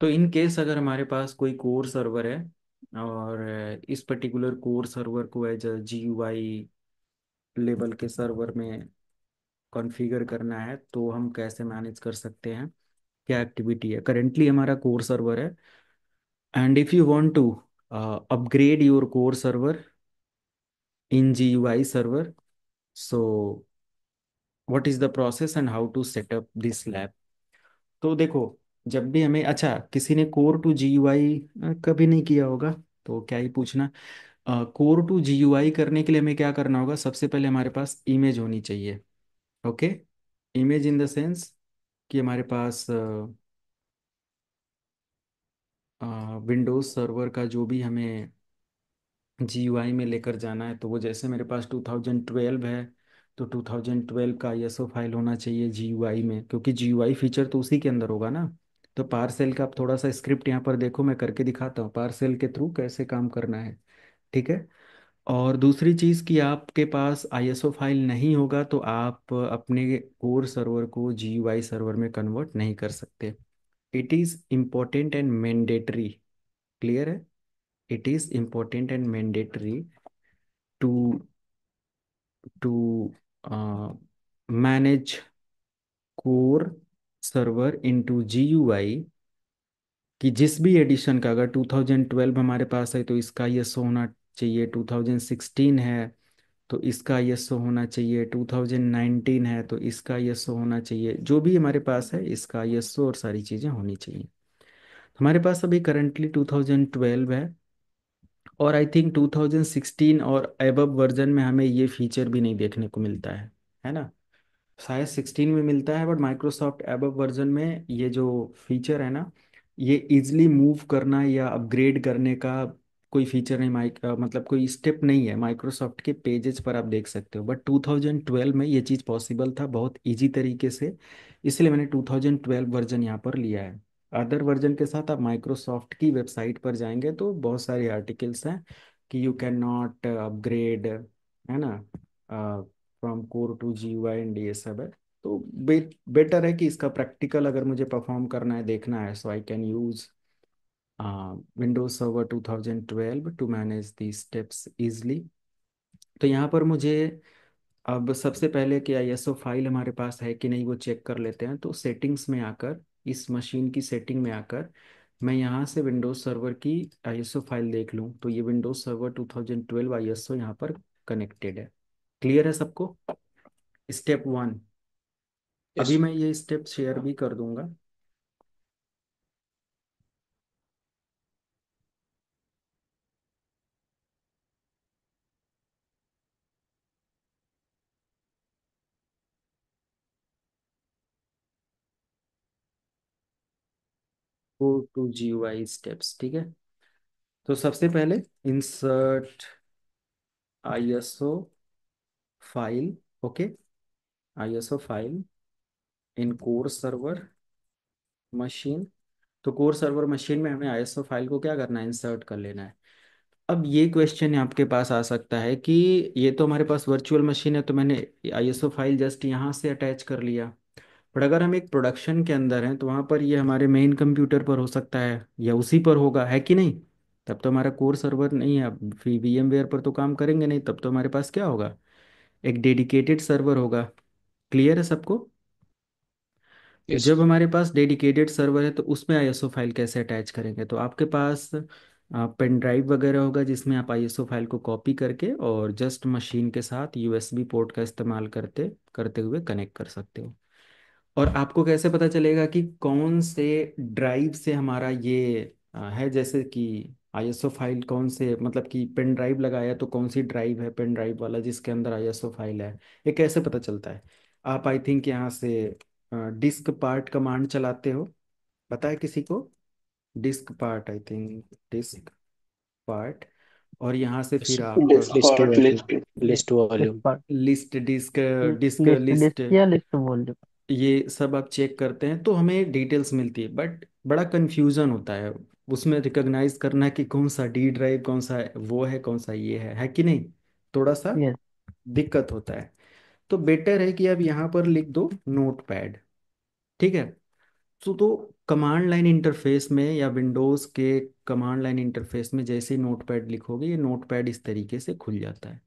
तो इन केस अगर हमारे पास कोई कोर सर्वर है और इस पर्टिकुलर कोर सर्वर को एज अ जी लेवल के सर्वर में कॉन्फ़िगर करना है तो हम कैसे मैनेज कर सकते हैं क्या एक्टिविटी है करेंटली हमारा कोर सर्वर है and if you want to upgrade your core server in G server so what is the process and how to setup this lab तो देखो जब भी हमें अच्छा किसी ने कोर टू जी कभी नहीं किया होगा तो क्या ही पूछना कोर टू जी करने के लिए हमें क्या करना होगा सबसे पहले हमारे पास इमेज होनी चाहिए okay image in the sense कि हमारे पास विंडोज सर्वर का जो भी हमें जी में लेकर जाना है तो वो जैसे मेरे पास 2012 है तो 2012 का आई फाइल होना चाहिए जी में क्योंकि जी फीचर तो उसी के अंदर होगा ना तो पार्सेल का आप थोड़ा सा स्क्रिप्ट यहाँ पर देखो मैं करके दिखाता हूँ पार्सेल के थ्रू कैसे काम करना है ठीक है और दूसरी चीज़ कि आपके पास आईएसओ फाइल नहीं होगा तो आप अपने कोर सर्वर को जीयूआई सर्वर में कन्वर्ट नहीं कर सकते it is important and mandatory clear है it is important and mandatory to to manage core server into GUI कि जिस भी एडिशन का अगर 2012 हमारे पास है तो इसका ये होना चाहिए 2016 है तो इसका यस शो होना चाहिए 2019 है तो इसका ये होना चाहिए जो भी हमारे पास है इसका ये और सारी चीज़ें होनी चाहिए तो हमारे पास अभी करंटली 2012 है और आई थिंक 2016 और एबब वर्जन में हमें ये फीचर भी नहीं देखने को मिलता है है ना शायद सिक्सटीन में मिलता है बट माइक्रोसॉफ्ट एब वर्जन में ये जो फीचर है ना ये इजली मूव करना या अपग्रेड करने का कोई फीचर नहीं माइक मतलब कोई स्टेप नहीं है माइक्रोसॉफ्ट के पेजेस पर आप देख सकते हो बट 2012 में ये चीज़ पॉसिबल था बहुत इजी तरीके से इसलिए मैंने 2012 वर्जन यहाँ पर लिया है अदर वर्जन के साथ आप माइक्रोसॉफ्ट की वेबसाइट पर जाएंगे तो बहुत सारे आर्टिकल्स हैं कि यू कैन नॉट अपग्रेड है ना from core to G and ये सब है तो बे, बेटर है कि इसका प्रैक्टिकल अगर मुझे परफॉर्म करना है देखना है so I can use Windows server 2012 to manage the steps easily तो यहाँ पर मुझे अब सबसे पहले कि आई फाइल हमारे पास है कि नहीं वो चेक कर लेते हैं तो सेटिंग्स में आकर इस मशीन की सेटिंग में आकर मैं यहाँ से विंडोज सर्वर की आई फाइल देख लूँ तो ये विंडोज सर्वर 2012 आई एस यहाँ पर कनेक्टेड है क्लियर है सबको स्टेप वन yes. अभी मैं ये स्टेप शेयर भी कर दूंगा टू जी वाई स्टेप्स ठीक है तो सबसे पहले insert I S O file okay iso file in core server machine तो कोर सर्वर मशीन में हमें आईएसओ फाइल को क्या करना है इंसर्ट कर लेना है अब ये क्वेश्चन आपके पास आ सकता है कि ये तो हमारे पास वर्चुअल मशीन है तो मैंने आईएसओ फाइल जस्ट यहाँ से अटैच कर लिया बट अगर हम एक प्रोडक्शन के अंदर हैं तो वहाँ पर ये हमारे मेन कंप्यूटर पर हो सकता है या उसी पर होगा है कि नहीं तब तो हमारा कोर सर्वर नहीं है वी एम वेयर पर तो काम करेंगे नहीं तब तो हमारे पास क्या होगा एक डेडिकेटेड सर्वर होगा क्लियर है सबको तो जब हमारे पास डेडिकेटेड सर्वर है तो उसमें आईएसओ फाइल कैसे अटैच करेंगे तो आपके पास पेन ड्राइव वगैरह होगा जिसमें आप आईएसओ फाइल को कॉपी करके और जस्ट मशीन के साथ यूएसबी पोर्ट का इस्तेमाल करते करते हुए कनेक्ट कर सकते हो और आपको कैसे पता चलेगा कि कौन से ड्राइव से हमारा ये है जैसे कि आईएसओ फाइल कौन से मतलब कि पेन ड्राइव लगाया तो कौन सी ड्राइव है पेन ड्राइव वाला जिसके अंदर आईएसओ फाइल है ये कैसे पता चलता है आप आई थिंक यहाँ से डिस्क पार्ट कमांड चलाते हो पता है किसी को diskpart I think diskpart और यहाँ से फिर आप list list list disk disk list या लिस्ट वॉल्यूम ये सब आप चेक करते हैं तो हमें डिटेल्स मिलती है बट बड़ा कंफ्यूजन होता है उसमें रिकॉग्नाइज करना है कि कौन सा डी ड्राइव कौन सा वो है कौन सा ये है है कि नहीं थोड़ा सा yes. दिक्कत होता है तो बेटर है कि आप यहाँ पर लिख दो नोट पैड ठीक है तो तो कमांड लाइन इंटरफेस में या विंडोज़ के कमांड लाइन इंटरफेस में जैसे ही नोट पैड लिखोगे ये नोट पैड इस तरीके से खुल जाता है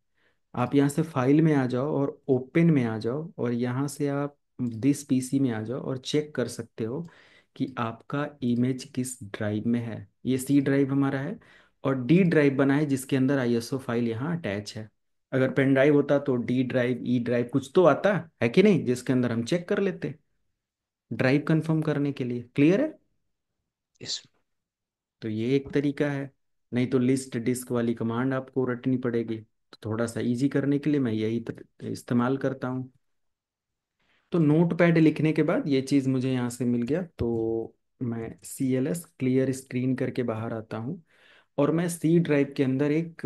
आप यहाँ से फाइल में आ जाओ और ओपन में आ जाओ और यहाँ से आप दिस पीसी में आ जाओ और चेक कर सकते हो कि आपका इमेज किस ड्राइव में है ये सी ड्राइव हमारा है और डी ड्राइव बना है जिसके अंदर आईएसओ फाइल यहाँ अटैच है अगर पेन ड्राइव होता तो डी ड्राइव ई ड्राइव कुछ तो आता है कि नहीं जिसके अंदर हम चेक कर लेते ड्राइव कंफर्म करने के लिए क्लियर है yes. तो ये एक तरीका है नहीं तो लिस्ट डिस्क वाली कमांड आपको रटनी पड़ेगी तो थोड़ा सा इजी करने के लिए मैं यही इस्तेमाल करता हूँ तो नोट पैड लिखने के बाद ये चीज़ मुझे यहाँ से मिल गया तो मैं C L S clear screen करके बाहर आता हूँ और मैं सी ड्राइव के अंदर एक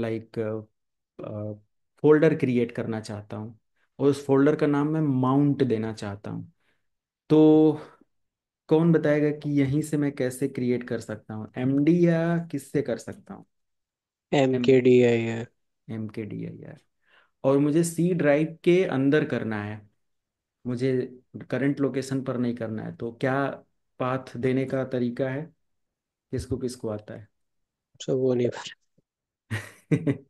लाइक फोल्डर क्रिएट करना चाहता हूँ और उस फोल्डर का नाम मैं माउंट देना चाहता हूँ तो कौन बताएगा कि यहीं से मैं कैसे क्रिएट कर सकता हूँ एम डी या किससे कर सकता हूँ M K D I R M K D I R और मुझे सी ड्राइव के अंदर करना है मुझे करंट लोकेशन पर नहीं करना है तो क्या पाथ देने का तरीका है किसको किसको आता है अच्छा, वो नहीं पर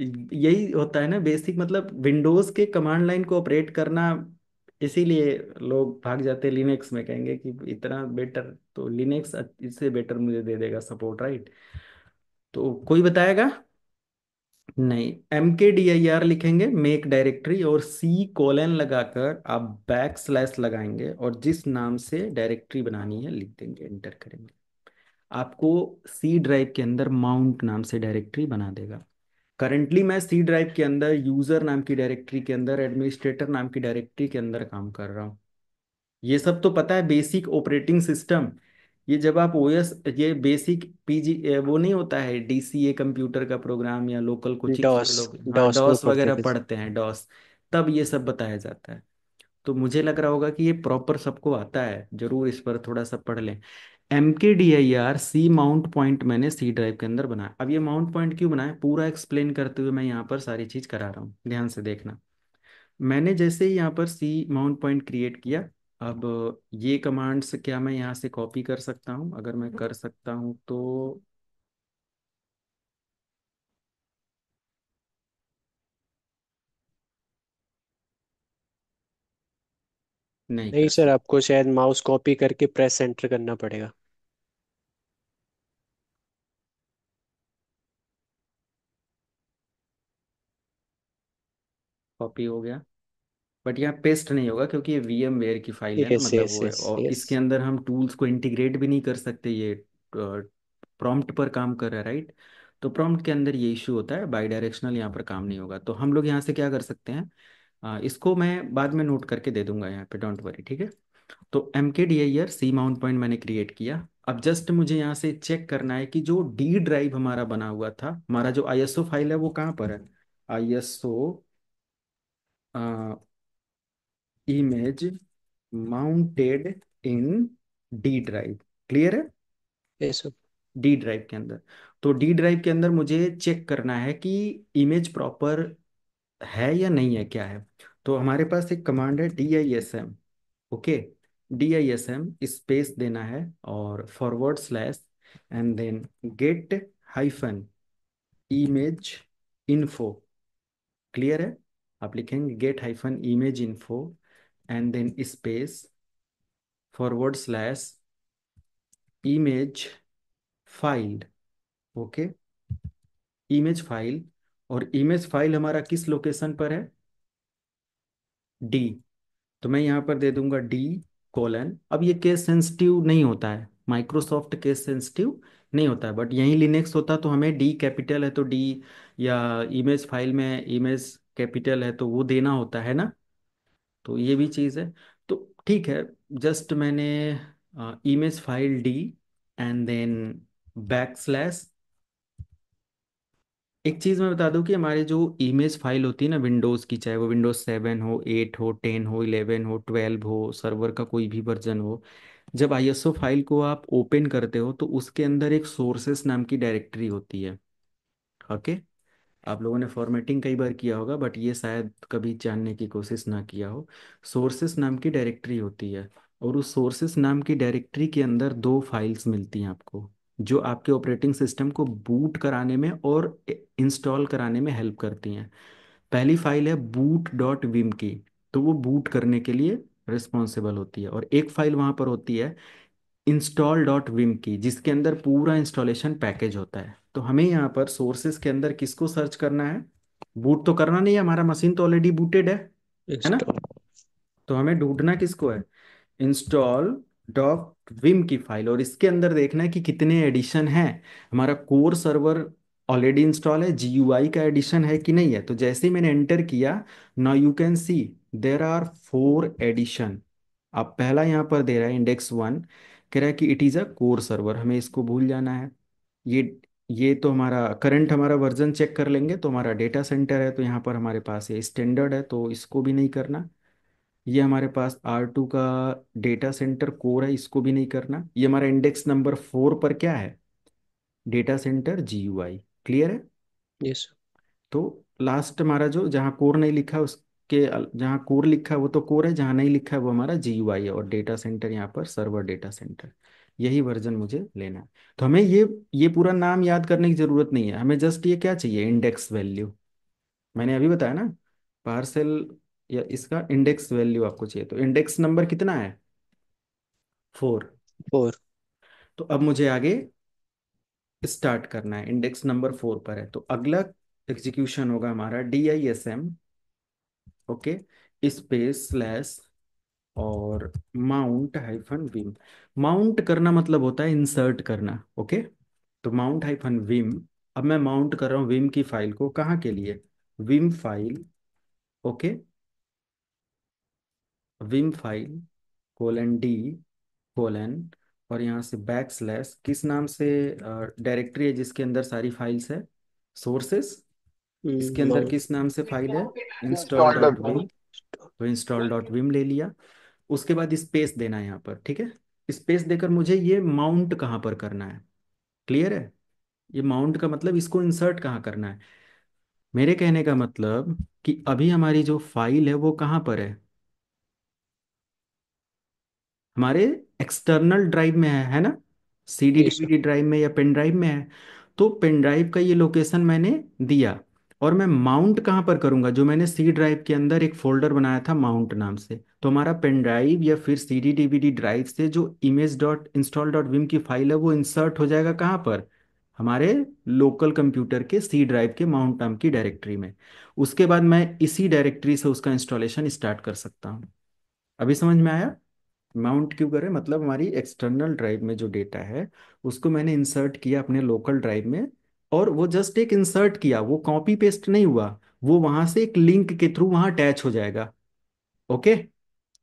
यही होता है ना बेसिक मतलब विंडोज के कमांड लाइन को ऑपरेट करना इसीलिए लोग भाग जाते लिनक्स में कहेंगे कि इतना बेटर तो लिनक्स इससे बेटर मुझे दे देगा सपोर्ट राइट तो कोई बताएगा नहीं M K D I R लिखेंगे मेक डायरेक्टरी और सी कोलन लगाकर आप बैक स्लैश लगाएंगे और जिस नाम से डायरेक्टरी बनानी है लिख देंगे एंटर करेंगे आपको सी ड्राइव के अंदर माउंट नाम से डायरेक्टरी बना देगा करंटली मैं सी ड्राइव के अंदर यूजर नाम की डायरेक्टरी के अंदर एडमिनिस्ट्रेटर नाम की डायरेक्टरी के अंदर काम कर रहा हूँ ये सब तो पता है बेसिक ऑपरेटिंग सिस्टम ये जब आप ओ एस ये बेसिक पीजी वो नहीं होता है डीसीए कंप्यूटर का प्रोग्राम या लोकल कुछ डॉस लोग हाँ, डॉस डॉस वगैरह पढ़ते हैं डॉस तब ये सब बताया जाता है तो मुझे लग रहा होगा कि ये प्रॉपर सबको आता है जरूर इस पर थोड़ा सा पढ़ लें M K D I R C mount point मैंने सी ड्राइव के अंदर बनाया अब ये माउंट पॉइंट क्यों बनाया पूरा एक्सप्लेन करते हुए मैं यहाँ पर सारी चीज़ करा रहा हूँ ध्यान से देखना मैंने जैसे ही यहाँ पर सी माउंट पॉइंट क्रिएट किया अब ये कमांड्स क्या मैं यहाँ से कॉपी कर सकता हूँ अगर मैं कर सकता हूँ तो नहीं नहीं सर आपको शायद माउस कॉपी करके प्रेस एंटर करना पड़ेगा कॉपी हो गया बट यहाँ पेस्ट नहीं होगा क्योंकि ये वीएम वेयर की फाइल है ना यस मतलब यस वो है yes, और यस इसके अंदर हम टूल्स को इंटीग्रेट भी नहीं कर सकते ये प्रॉम्प्ट पर काम कर रहा है राइट तो प्रॉम्प्ट के अंदर ये इशू होता है बाई डायरेक्शनल यहाँ पर काम नहीं होगा तो हम लोग यहाँ से क्या कर सकते हैं इसको मैं बाद में नोट करके दे दूंगा यहाँ पे डोंट वरी ठीक है तो M K D I R C mount point मैंने क्रिएट किया अब जस्ट मुझे यहाँ से चेक करना है कि जो डी ड्राइव हमारा बना हुआ था हमारा जो आई एस ओ फाइल है वो कहाँ पर है I S O image mounted in D drive clear है डी ड्राइव के अंदर तो डी ड्राइव के अंदर मुझे चेक करना है कि इमेज प्रॉपर है या नहीं है क्या है तो हमारे पास एक कमांड है D I S M okay D I S M space देना है और forward slash and then get hyphen image info clear है आप लिखेंगे get hyphen image info and then space forward slash image file okay image file और image file हमारा किस location पर है डी तो मैं यहां पर दे दूंगा डी कोलन अब ये केस सेंसिटिव नहीं होता है माइक्रोसॉफ्ट केस सेंसिटिव नहीं होता है बट यही लिनेक्स होता तो हमें डी कैपिटल है तो डी या इमेज फाइल में इमेज कैपिटल है तो वो देना होता है ना तो ये भी चीज़ है तो ठीक है जस्ट मैंने image file D and then back slash एक चीज़ मैं बता दूं कि हमारे जो इमेज फाइल होती है ना विंडोज़ की चाहे वो विंडोज़ सेवन हो एट हो टेन हो इलेवन हो ट्वेल्व हो सर्वर का कोई भी वर्जन हो जब आईएसओ फाइल को आप ओपन करते हो तो उसके अंदर एक सोर्सेस नाम की डायरेक्टरी होती है ओके okay? आप लोगों ने फॉर्मेटिंग कई बार किया होगा बट ये शायद कभी जानने की कोशिश ना किया हो सोर्सेस नाम की डायरेक्टरी होती है और उस सोर्सेस नाम की डायरेक्टरी के अंदर दो फाइल्स मिलती हैं आपको जो आपके ऑपरेटिंग सिस्टम को बूट कराने में और इंस्टॉल कराने में हेल्प करती हैं पहली फाइल है बूट डॉट विम की तो वो बूट करने के लिए रिस्पॉन्सिबल होती है और एक फाइल वहाँ पर होती है इंस्टॉल डॉट विम की जिसके अंदर पूरा इंस्टॉलेशन पैकेज होता है तो हमें यहाँ पर सोर्सेस के अंदर किसको सर्च करना है बूट तो करना नहीं है हमारा मशीन तो ऑलरेडी बूटेड है है ना तो हमें ढूंढना किसको है इंस्टॉल डॉट विम की फाइल और इसके अंदर देखना है कि कितने एडिशन हैं हमारा कोर सर्वर ऑलरेडी इंस्टॉल है जी का एडिशन है कि नहीं है तो जैसे ही मैंने एंटर किया now you can see there are four edition अब पहला यहाँ पर दे रहा है इंडेक्स वन कह रहा है कि it is a core server हमें इसको भूल जाना है ये ये तो हमारा करंट हमारा वर्जन चेक कर लेंगे तो हमारा डेटा सेंटर है तो यहाँ पर हमारे पास ये स्टैंडर्ड है तो इसको भी नहीं करना ये हमारे पास आर टू का डेटा सेंटर कोर है इसको भी नहीं करना ये हमारा इंडेक्स नंबर फोर पर क्या है डेटा सेंटर जी क्लियर है यस yes. तो लास्ट हमारा जो जहाँ कोर नहीं लिखा उस के जहाँ कोर लिखा है वो तो कोर है जहाँ नहीं लिखा है वो हमारा जी है और डेटा सेंटर यहाँ पर सर्वर डेटा सेंटर यही वर्जन मुझे लेना है तो हमें ये ये पूरा नाम याद करने की जरूरत नहीं है हमें जस्ट ये क्या चाहिए इंडेक्स वैल्यू मैंने अभी बताया ना पार्सल या इसका इंडेक्स वैल्यू आपको चाहिए तो इंडेक्स नंबर कितना है फोर फोर तो अब मुझे आगे स्टार्ट करना है इंडेक्स नंबर फोर पर है तो अगला एग्जीक्यूशन होगा हमारा D I S M okay space slash और माउंट हाइफन विम माउंट करना मतलब होता है इंसर्ट करना ओके तो माउंट हाइफन विम अब मैं माउंट कर रहा हूं विम की फाइल को कहां के लिए wim file okay wim file colon D colon और यहां से बैक स्लैश किस नाम से डायरेक्टरी है जिसके अंदर सारी फाइल्स है सोर्सेस इसके हम्म। अंदर किस नाम से फाइल है इंस्टॉल डॉट विम तो इंस्टॉल डॉट विम ले लिया उसके बाद स्पेस देना है यहाँ पर ठीक है स्पेस देकर मुझे ये माउंट कहाँ पर करना है क्लियर है ये माउंट का मतलब इसको इंसर्ट कहाँ करना है मेरे कहने का मतलब कि अभी हमारी जो फाइल है वो कहाँ पर है हमारे एक्सटर्नल ड्राइव में है है ना सीडी डीवीडी ड्राइव में या पेन ड्राइव में है तो पेन ड्राइव का ये लोकेशन मैंने दिया और मैं माउंट कहाँ पर करूंगा जो मैंने सी ड्राइव के अंदर एक फोल्डर बनाया था माउंट नाम से तो हमारा पेन ड्राइव या फिर सी डी डीवीडी ड्राइव से जो image dot install dot wim की फाइल है वो इंसर्ट हो जाएगा कहाँ पर हमारे लोकल कंप्यूटर के सी ड्राइव के माउंट नाम की डायरेक्टरी में उसके बाद मैं इसी डायरेक्टरी से उसका इंस्टॉलेशन स्टार्ट कर सकता हूँ अभी समझ में आया माउंट क्यों करें मतलब हमारी एक्सटर्नल ड्राइव में जो डेटा है उसको मैंने इंसर्ट किया अपने लोकल ड्राइव में और वो जस्ट एक इंसर्ट किया वो कॉपी पेस्ट नहीं हुआ वो वहां से एक लिंक के थ्रू वहां अटैच हो जाएगा ओके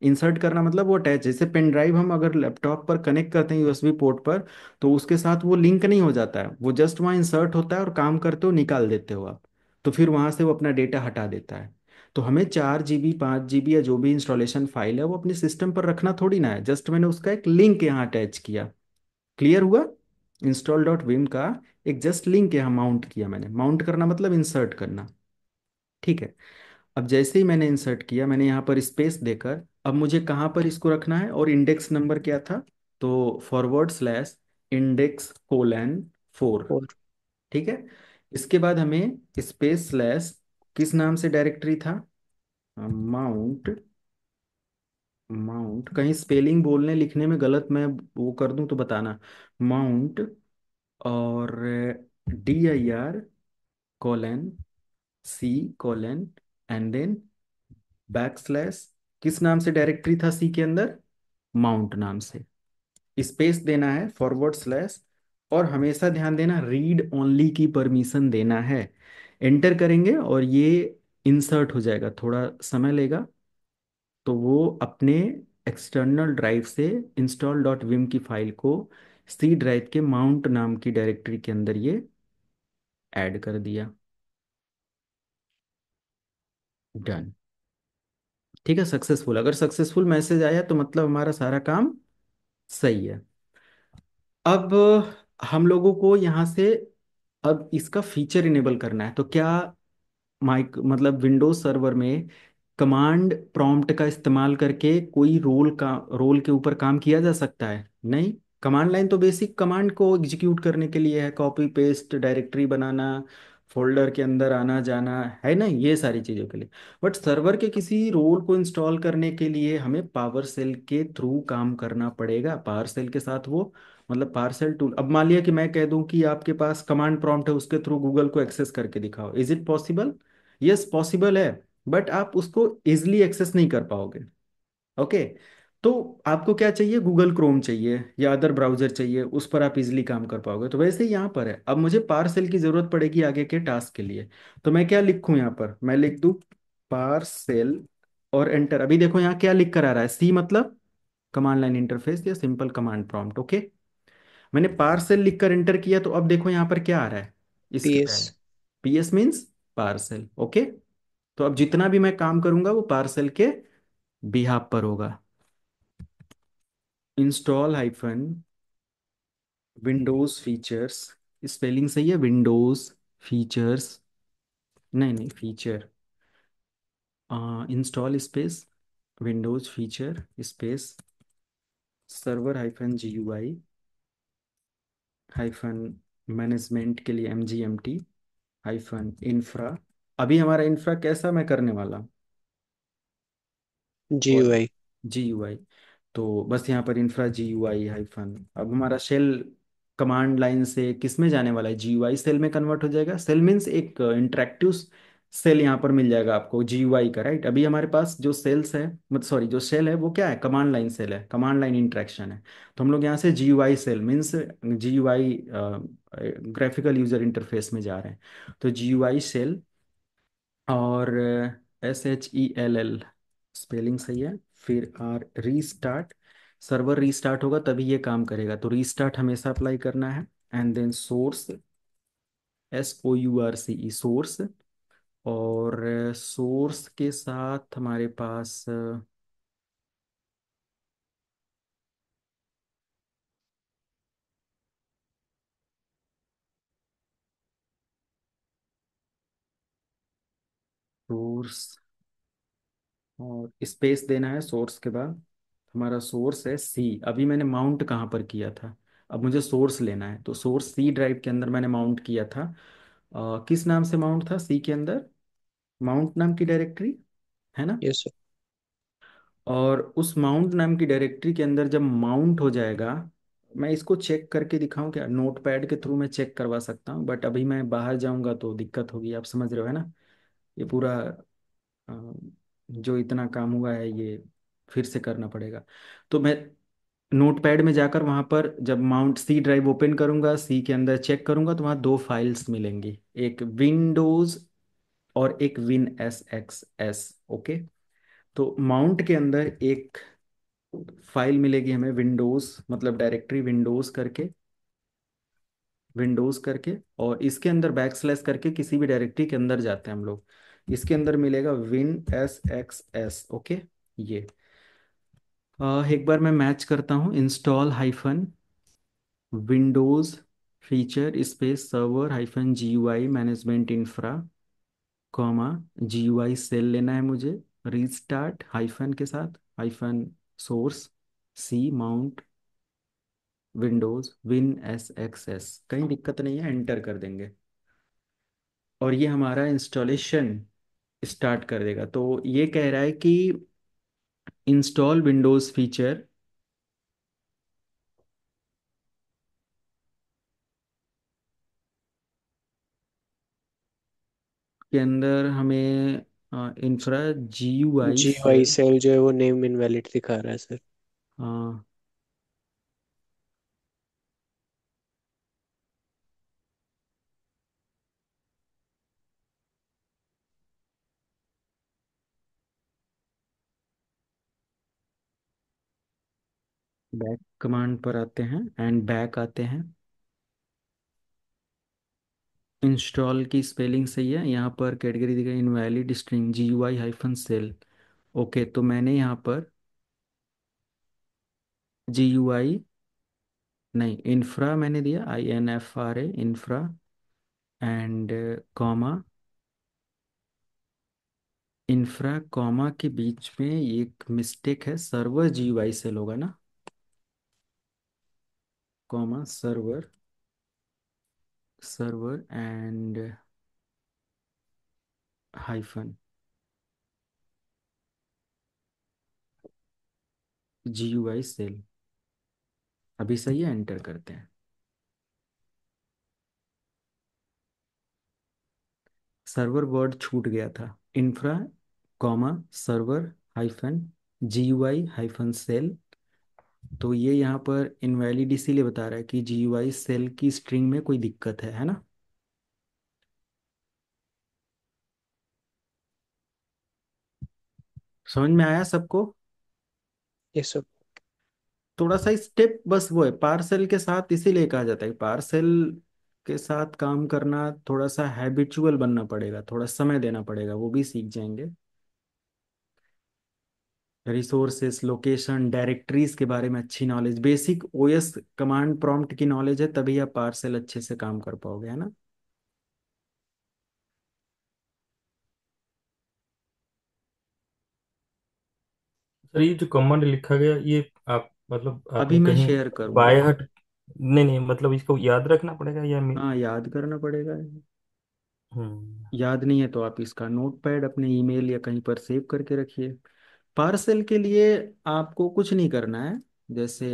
इंसर्ट करना मतलब वो अटैच जैसे पेन ड्राइव हम अगर लैपटॉप पर कनेक्ट करते हैं यूएसबी पोर्ट पर तो उसके साथ वो लिंक नहीं हो जाता है वो जस्ट वहां इंसर्ट होता है और काम करते हो निकाल देते हो आप तो फिर वहां से वो अपना डेटा हटा देता है तो हमें चार जी बी पाँच जी बी या जो भी इंस्टॉलेशन फाइल है वो अपने सिस्टम पर रखना थोड़ी ना है जस्ट मैंने उसका एक लिंक यहाँ अटैच किया क्लियर हुआ इंस्टॉल डॉट विम का एक जस्ट लिंक यहाँ माउंट किया मैंने माउंट करना मतलब इंसर्ट करना ठीक है अब जैसे ही मैंने इंसर्ट किया मैंने यहाँ पर स्पेस देकर अब मुझे कहाँ पर इसको रखना है और इंडेक्स नंबर क्या था तो forward slash index colon four ठीक है इसके बाद हमें स्पेस स्लैश किस नाम से डायरेक्टरी था माउंट uh, माउंट कहीं स्पेलिंग बोलने लिखने में गलत मैं वो कर दूं तो बताना माउंट और D I R colon C colon and then back slash किस नाम से डायरेक्टरी था सी के अंदर माउंट नाम से स्पेस देना है फॉरवर्ड स्लैश और हमेशा ध्यान देना रीड ओनली की परमिशन देना है एंटर करेंगे और ये इंसर्ट हो जाएगा थोड़ा समय लेगा तो वो अपने एक्सटर्नल ड्राइव से इंस्टॉल डॉट विम की फाइल को सी ड्राइव के माउंट नाम की डायरेक्टरी के अंदर ये ऐड कर दिया डन ठीक है सक्सेसफुल अगर सक्सेसफुल मैसेज आया तो मतलब हमारा सारा काम सही है अब हम लोगों को यहां से अब इसका फीचर इनेबल करना है तो क्या माइक मतलब विंडोज सर्वर में कमांड प्रॉम्प्ट का इस्तेमाल करके कोई रोल का रोल के ऊपर काम किया जा सकता है नहीं कमांड लाइन तो बेसिक कमांड को एग्जीक्यूट करने के लिए है कॉपी पेस्ट डायरेक्टरी बनाना फोल्डर के अंदर आना जाना है ना ये सारी चीज़ों के लिए बट सर्वर के किसी रोल को इंस्टॉल करने के लिए हमें पावर सेल के थ्रू काम करना पड़ेगा पावर सेल के साथ वो मतलब पार्सल टूल अब मान लिया कि मैं कह दूं कि आपके पास कमांड प्रॉम्प्ट है उसके थ्रू गूगल को एक्सेस करके दिखाओ is it possible yes possible है बट आप उसको इजिली एक्सेस नहीं कर पाओगे ओके तो आपको क्या चाहिए गूगल क्रोम चाहिए या अदर ब्राउजर चाहिए उस पर आप इजिली काम कर पाओगे तो वैसे यहाँ पर है अब मुझे पार्सल की ज़रूरत पड़ेगी आगे के टास्क के लिए तो मैं क्या लिखू यहाँ पर मैं लिख दू पार्सेल और एंटर अभी देखो यहाँ क्या लिख कर आ रहा है सी मतलब कमांड लाइन इंटरफेस या सिंपल कमांड प्रॉम्प्ट ओके मैंने पार्सल लिख कर एंटर किया तो अब देखो यहाँ पर क्या आ रहा है PS PS means PowerShell okay तो अब जितना भी मैं काम करूंगा वो पार्सल के बिहा पर होगा install hyphen Windows features spelling सही है विंडोज फीचर्स नहीं नहीं feature install space Windows feature space server hyphen G U I hyphen management के लिए M G M T hyphen infra अभी हमारा इंफ्रा कैसा मैं करने वाला जी और भाई जी यू आई तो बस यहाँ पर infra G U I hyphen अब हमारा शेल कमांड लाइन से किस में जाने वाला है जी यू आई सेल में कन्वर्ट हो जाएगा सेल मीन्स एक इंटरेक्टिव सेल यहाँ पर मिल जाएगा आपको जी यू आई का राइट अभी हमारे पास जो सेल्स है मतलब सॉरी जो सेल है वो क्या है कमांड लाइन सेल है कमांड लाइन इंट्रैक्शन है तो हम लोग यहाँ से G U I shell means G U I graphical user interface में जा रहे हैं तो जी यू आई सेल और S H E L L spelling सही है फिर आर रीस्टार्ट सर्वर रीस्टार्ट होगा तभी ये काम करेगा तो रीस्टार्ट हमेशा अप्लाई करना है and then source S O U R C E source और सोर्स के साथ हमारे पास सोर्स और स्पेस देना है सोर्स के बाद हमारा सोर्स है सी अभी मैंने माउंट कहाँ पर किया था अब मुझे सोर्स लेना है तो सोर्स सी ड्राइव के अंदर मैंने माउंट किया था आ, किस नाम से माउंट था सी के अंदर माउंट नाम की डायरेक्टरी है ना यस yes, और उस माउंट नाम की डायरेक्टरी के अंदर जब माउंट हो जाएगा मैं इसको चेक करके दिखाऊं क्या पैड के थ्रू मैं चेक करवा सकता हूँ बट अभी मैं बाहर जाऊंगा तो दिक्कत होगी आप समझ रहे हो है ना ये पूरा जो इतना काम हुआ है ये फिर से करना पड़ेगा तो मैं नोटपैड में जाकर वहाँ पर जब माउंट सी ड्राइव ओपन करूँगा सी के अंदर चेक करूँगा तो वहाँ दो फाइल्स मिलेंगी एक विंडोज़ और एक win S X S okay तो माउंट के अंदर एक फाइल मिलेगी हमें विंडोज़ मतलब डायरेक्टरी विंडोज़ करके विंडोज़ करके और इसके अंदर बैक स्लैश करके किसी भी डायरेक्टरी के अंदर जाते हैं हम लोग इसके अंदर मिलेगा win S X S okay ये uh, एक बार मैं मैच करता हूँ install hyphen Windows feature space server hyphen G I management infra comma G shell लेना है मुझे रीस्टार्ट हाइफन के साथ hyphen source C mount Windows win S X S कहीं दिक्कत नहीं है एंटर कर देंगे और ये हमारा इंस्टॉलेशन स्टार्ट कर देगा तो ये कह रहा है कि इंस्टॉल विंडोज फीचर के अंदर हमें infra G U I G shell जो है वो नेम इनवैलिड दिखा रहा है सर हाँ बैक कमांड पर आते हैं एंड बैक आते हैं इंस्टॉल की स्पेलिंग सही है यहाँ पर कैटेगरी दिखाई invalid string G U I hyphen shell okay तो मैंने यहाँ पर जी यू आई नहीं इंफ्रा मैंने दिया I N F R A infra and comma infra comma के बीच में एक मिस्टेक है सर्वर जी वाई सेल होगा ना comma server server and hyphen GUI shell अभी सही है एंटर करते हैं सर्वर वर्ड छूट गया था infra comma server hyphen G U I hyphen shell तो ये यहाँ पर इनवैलिड इसीलिए बता रहा है कि जीयूआई सेल की स्ट्रिंग में कोई दिक्कत है है ना समझ में आया सबको yes, सब थोड़ा सा स्टेप बस वो है पार्सल के साथ इसीलिए कहा जाता है पार्सल के साथ काम करना थोड़ा सा हैबिचुअल बनना पड़ेगा थोड़ा समय देना पड़ेगा वो भी सीख जाएंगे रिसोर्सेस लोकेशन डायरेक्टरीज के बारे में अच्छी knowledge basic OS command prompt की नॉलेज है तभी आप पार्सल अच्छे से काम कर पाओगे है ना सर ये जो कमांड लिखा गया ये आप मतलब अभी आपने मैं कहीं शेयर करूंगा बाय हार्ट नहीं नहीं मतलब इसको याद रखना पड़ेगा या हाँ याद करना पड़ेगा हम्म याद नहीं है तो आप इसका नोटपैड अपने ईमेल या कहीं पर सेव करके रखिए पार्सल के लिए आपको कुछ नहीं करना है जैसे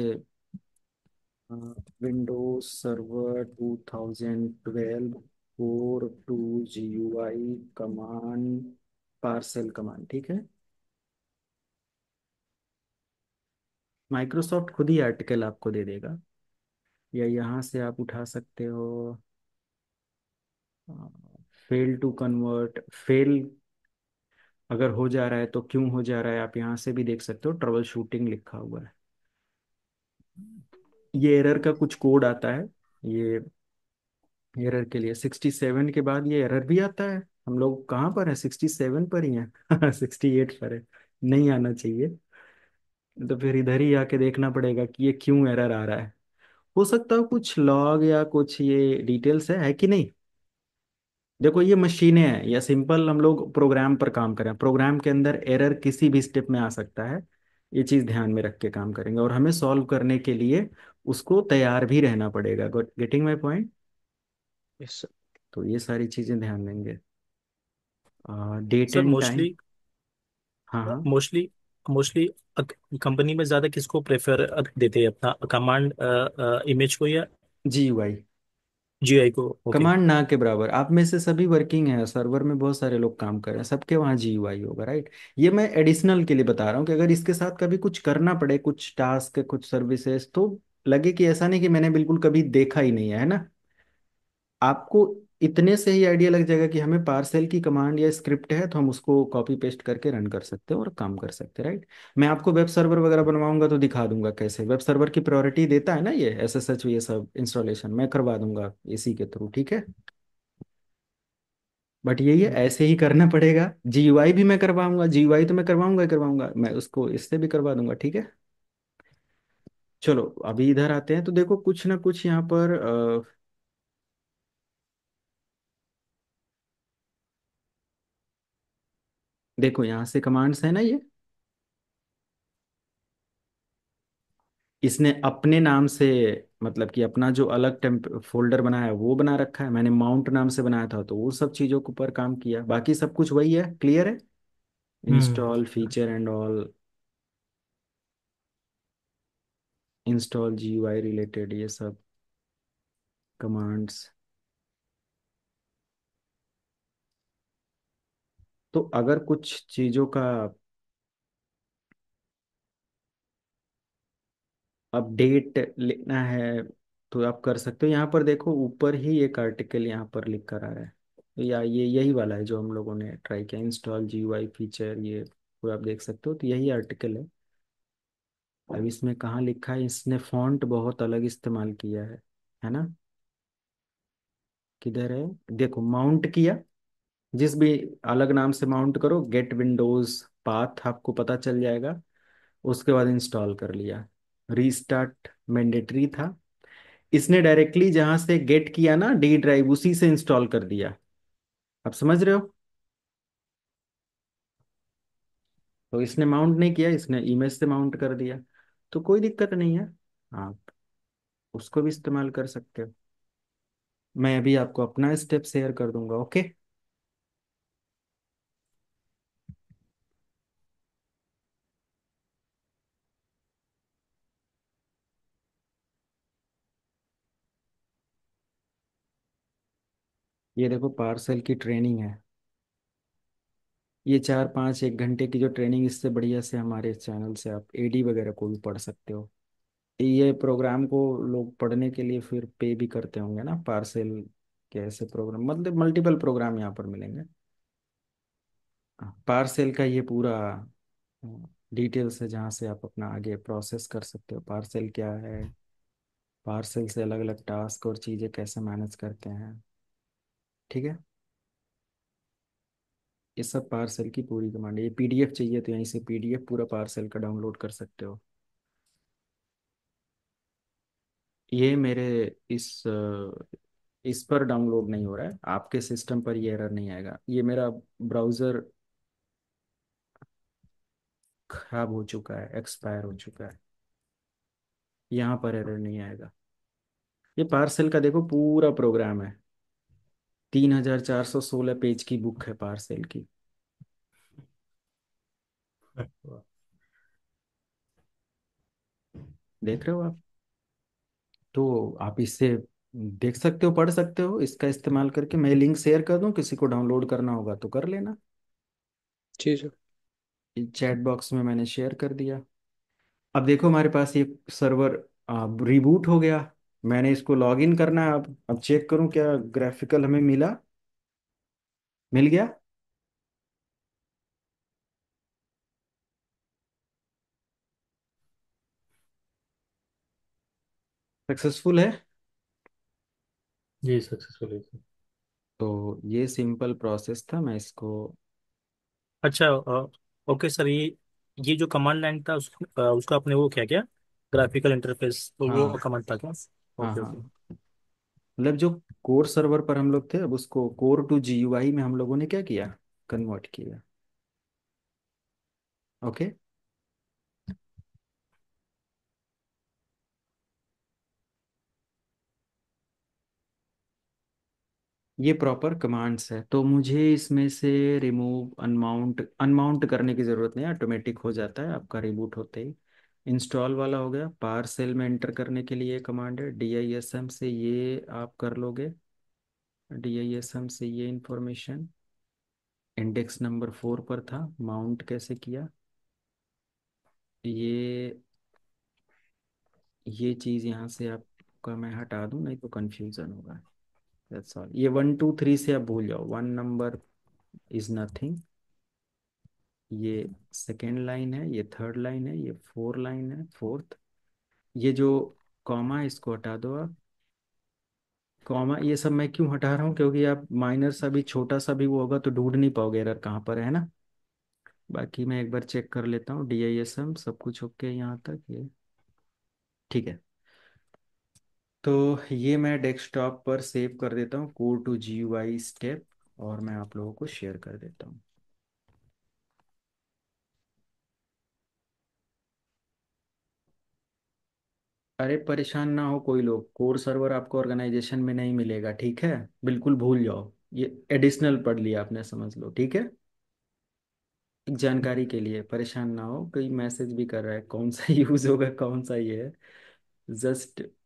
Windows server twelve four two G U I command parcel command ठीक है माइक्रोसॉफ्ट खुद ही आर्टिकल आपको दे देगा या यहाँ से आप उठा सकते हो फेल टू कन्वर्ट फेल अगर हो जा रहा है तो क्यों हो जा रहा है आप यहाँ से भी देख सकते हो ट्रबल शूटिंग लिखा हुआ है ये एरर का कुछ कोड आता है ये एरर के लिए सिक्सटी सेवन के बाद ये एरर भी आता है हम लोग कहाँ पर है सिक्सटी सेवन पर ही है सिक्सटी एट पर है नहीं आना चाहिए तो फिर इधर ही आके देखना पड़ेगा कि ये क्यों एरर आ रहा है हो सकता है कुछ लॉग या कुछ ये डिटेल्स है, है कि नहीं देखो ये मशीनें हैं या सिंपल हम लोग प्रोग्राम पर काम करें प्रोग्राम के अंदर एरर किसी भी स्टेप में आ सकता है ये चीज़ ध्यान में रख के काम करेंगे और हमें सॉल्व करने के लिए उसको तैयार भी रहना पड़ेगा गेटिंग माई पॉइंट सर तो ये सारी चीज़ें ध्यान देंगे डेट एंड मोस्टली हाँ हाँ मोस्टली मोस्टली कंपनी में ज़्यादा किसको प्रेफर देते हैं अपना कमांड इमेज को या जी भाई जीआई को ओके कमांड ना के बराबर आप में से सभी वर्किंग है सर्वर में बहुत सारे लोग काम कर रहे हैं सबके जी जीयूआई होगा राइट ये मैं एडिशनल के लिए बता रहा हूँ कि अगर इसके साथ कभी कुछ करना पड़े कुछ टास्क कुछ सर्विसेज तो लगे कि ऐसा नहीं कि मैंने बिल्कुल कभी देखा ही नहीं है ना आपको इतने से ही आइडिया लग जाएगा कि हमें पार्सल की कमांड या स्क्रिप्ट है तो हम उसको कॉपी पेस्ट करके रन कर सकते हैं और काम कर सकते हैं राइट मैं आपको वेब सर्वर वगैरह बनवाऊंगा तो दिखा दूंगा कैसे वेब सर्वर की प्रायोरिटी देता है ना ये एस एस एच ये सब इंस्टॉलेशन मैं करवा दूंगा इसी के थ्रू ठीक है बट यही है हम्म। ऐसे ही करना पड़ेगा जी भी मैं करवाऊंगा जी तो मैं करवाऊंगा ही करवाऊंगा मैं उसको इससे भी करवा दूंगा ठीक है चलो अभी इधर आते हैं तो देखो कुछ ना कुछ यहाँ पर आ, देखो यहां से कमांड्स है ना ये इसने अपने नाम से मतलब कि अपना जो अलग टेम्प फोल्डर बनाया वो बना रखा है मैंने माउंट नाम से बनाया था तो वो सब चीज़ों के ऊपर काम किया बाकी सब कुछ वही है क्लियर है install feature and all install G related ये सब कमांड्स तो अगर कुछ चीजों का अपडेट लेना है तो आप कर सकते हो यहाँ पर देखो ऊपर ही एक आर्टिकल यहाँ पर लिख कर आ रहा है तो या ये यही वाला है जो हम लोगों ने ट्राई किया इंस्टॉल जी फीचर ये पूरा आप देख सकते हो तो यही आर्टिकल है अब इसमें कहाँ लिखा है इसने फॉन्ट बहुत अलग इस्तेमाल किया है है ना किधर है देखो माउंट किया जिस भी अलग नाम से माउंट करो गेट विंडोज पाथ आपको पता चल जाएगा उसके बाद इंस्टॉल कर लिया रीस्टार्ट मैंडेटरी था इसने डायरेक्टली जहां से गेट किया ना डी ड्राइव उसी से इंस्टॉल कर दिया आप समझ रहे हो तो इसने माउंट नहीं किया इसने इमेज से माउंट कर दिया तो कोई दिक्कत नहीं है आप उसको भी इस्तेमाल कर सकते हो मैं अभी आपको अपना स्टेप शेयर कर दूंगा ओके ये देखो पार्सल की ट्रेनिंग है ये चार पाँच एक घंटे की जो ट्रेनिंग इससे बढ़िया से हमारे चैनल से आप एडी वगैरह को भी पढ़ सकते हो ये प्रोग्राम को लोग पढ़ने के लिए फिर पे भी करते होंगे ना पार्सल के ऐसे प्रोग्राम मतलब मल्टीपल प्रोग्राम यहाँ पर मिलेंगे हाँ, पार्सल का ये पूरा डिटेल्स है जहाँ से आप अपना आगे प्रोसेस कर सकते हो पार्सल क्या है पार्सल से अलग अलग टास्क और चीज़ें कैसे मैनेज करते हैं ठीक है ये सब पार्सल की पूरी कमांड है ये पीडीएफ चाहिए तो यहीं से पीडीएफ पूरा पार्सल का डाउनलोड कर सकते हो ये मेरे इस इस पर डाउनलोड नहीं हो रहा है आपके सिस्टम पर ये एरर नहीं आएगा ये मेरा ब्राउज़र खराब हो चुका है एक्सपायर हो चुका है यहाँ पर एरर नहीं आएगा ये पार्सल का देखो पूरा प्रोग्राम है तीन हजार चार सौ सोलह पेज की बुक है पार्सेल की देख रहे हो आप तो आप इससे देख सकते हो पढ़ सकते हो इसका इस्तेमाल करके मैं लिंक शेयर कर दूं किसी को डाउनलोड करना होगा तो कर लेना जी सर चैट बॉक्स में मैंने शेयर कर दिया अब देखो हमारे पास ये सर्वर रिबूट हो गया मैंने इसको लॉग इन करना है अब अब चेक करूं क्या ग्राफिकल हमें मिला मिल गया सक्सेसफुल है जी सक्सेसफुल है तो ये सिंपल प्रोसेस था मैं इसको अच्छा ओके सर ये ये जो कमांड लाइन था उस, उसका आपने वो क्या क्या ग्राफिकल इंटरफेस तो वो हाँ कमांड था क्या हाँ ओके हाँ ओके मतलब जो कोर सर्वर पर हम लोग थे अब उसको कोर टू जीयूआई में हम लोगों ने क्या किया कन्वर्ट किया ओके ये प्रॉपर कमांड्स है तो मुझे इसमें से रिमूव अनमाउंट अनमाउंट करने की ज़रूरत नहीं ऑटोमेटिक हो जाता है आपका रिबूट होते ही इंस्टॉल वाला हो गया पार सेल में एंटर करने के लिए कमांड है डी आई एस एम से ये आप कर लोगे डी आई एस एम से ये इंफॉर्मेशन इंडेक्स नंबर फोर पर था माउंट कैसे किया ये ये चीज़ यहाँ से आपका मैं हटा दूँ नहीं तो कन्फ्यूज़न होगा दैट्स ऑल ये वन टू थ्री से आप भूल जाओ वन नंबर इज़ नथिंग ये सेकेंड लाइन है ये थर्ड लाइन है ये फोर लाइन है फोर्थ ये जो कॉमा है इसको हटा दो आप कॉमा ये सब मैं क्यों हटा रहा हूँ क्योंकि आप माइनर सा भी छोटा सा भी वो होगा तो ढूंढ नहीं पाओगे एरर कहाँ पर है ना बाकी मैं एक बार चेक कर लेता हूँ डी आई एस एम सब कुछ ओके यहाँ तक ये ठीक है तो ये मैं डेस्कटॉप पर सेव कर देता हूँ को टू जी स्टेप और मैं आप लोगों को शेयर कर देता हूँ अरे परेशान ना हो कोई लोग कोर सर्वर आपको ऑर्गेनाइजेशन में नहीं मिलेगा ठीक है बिल्कुल भूल जाओ ये एडिशनल पढ़ लिया आपने समझ लो ठीक है एक जानकारी के लिए परेशान ना हो कोई मैसेज भी कर रहा है कौन सा यूज होगा कौन सा ये है जस्ट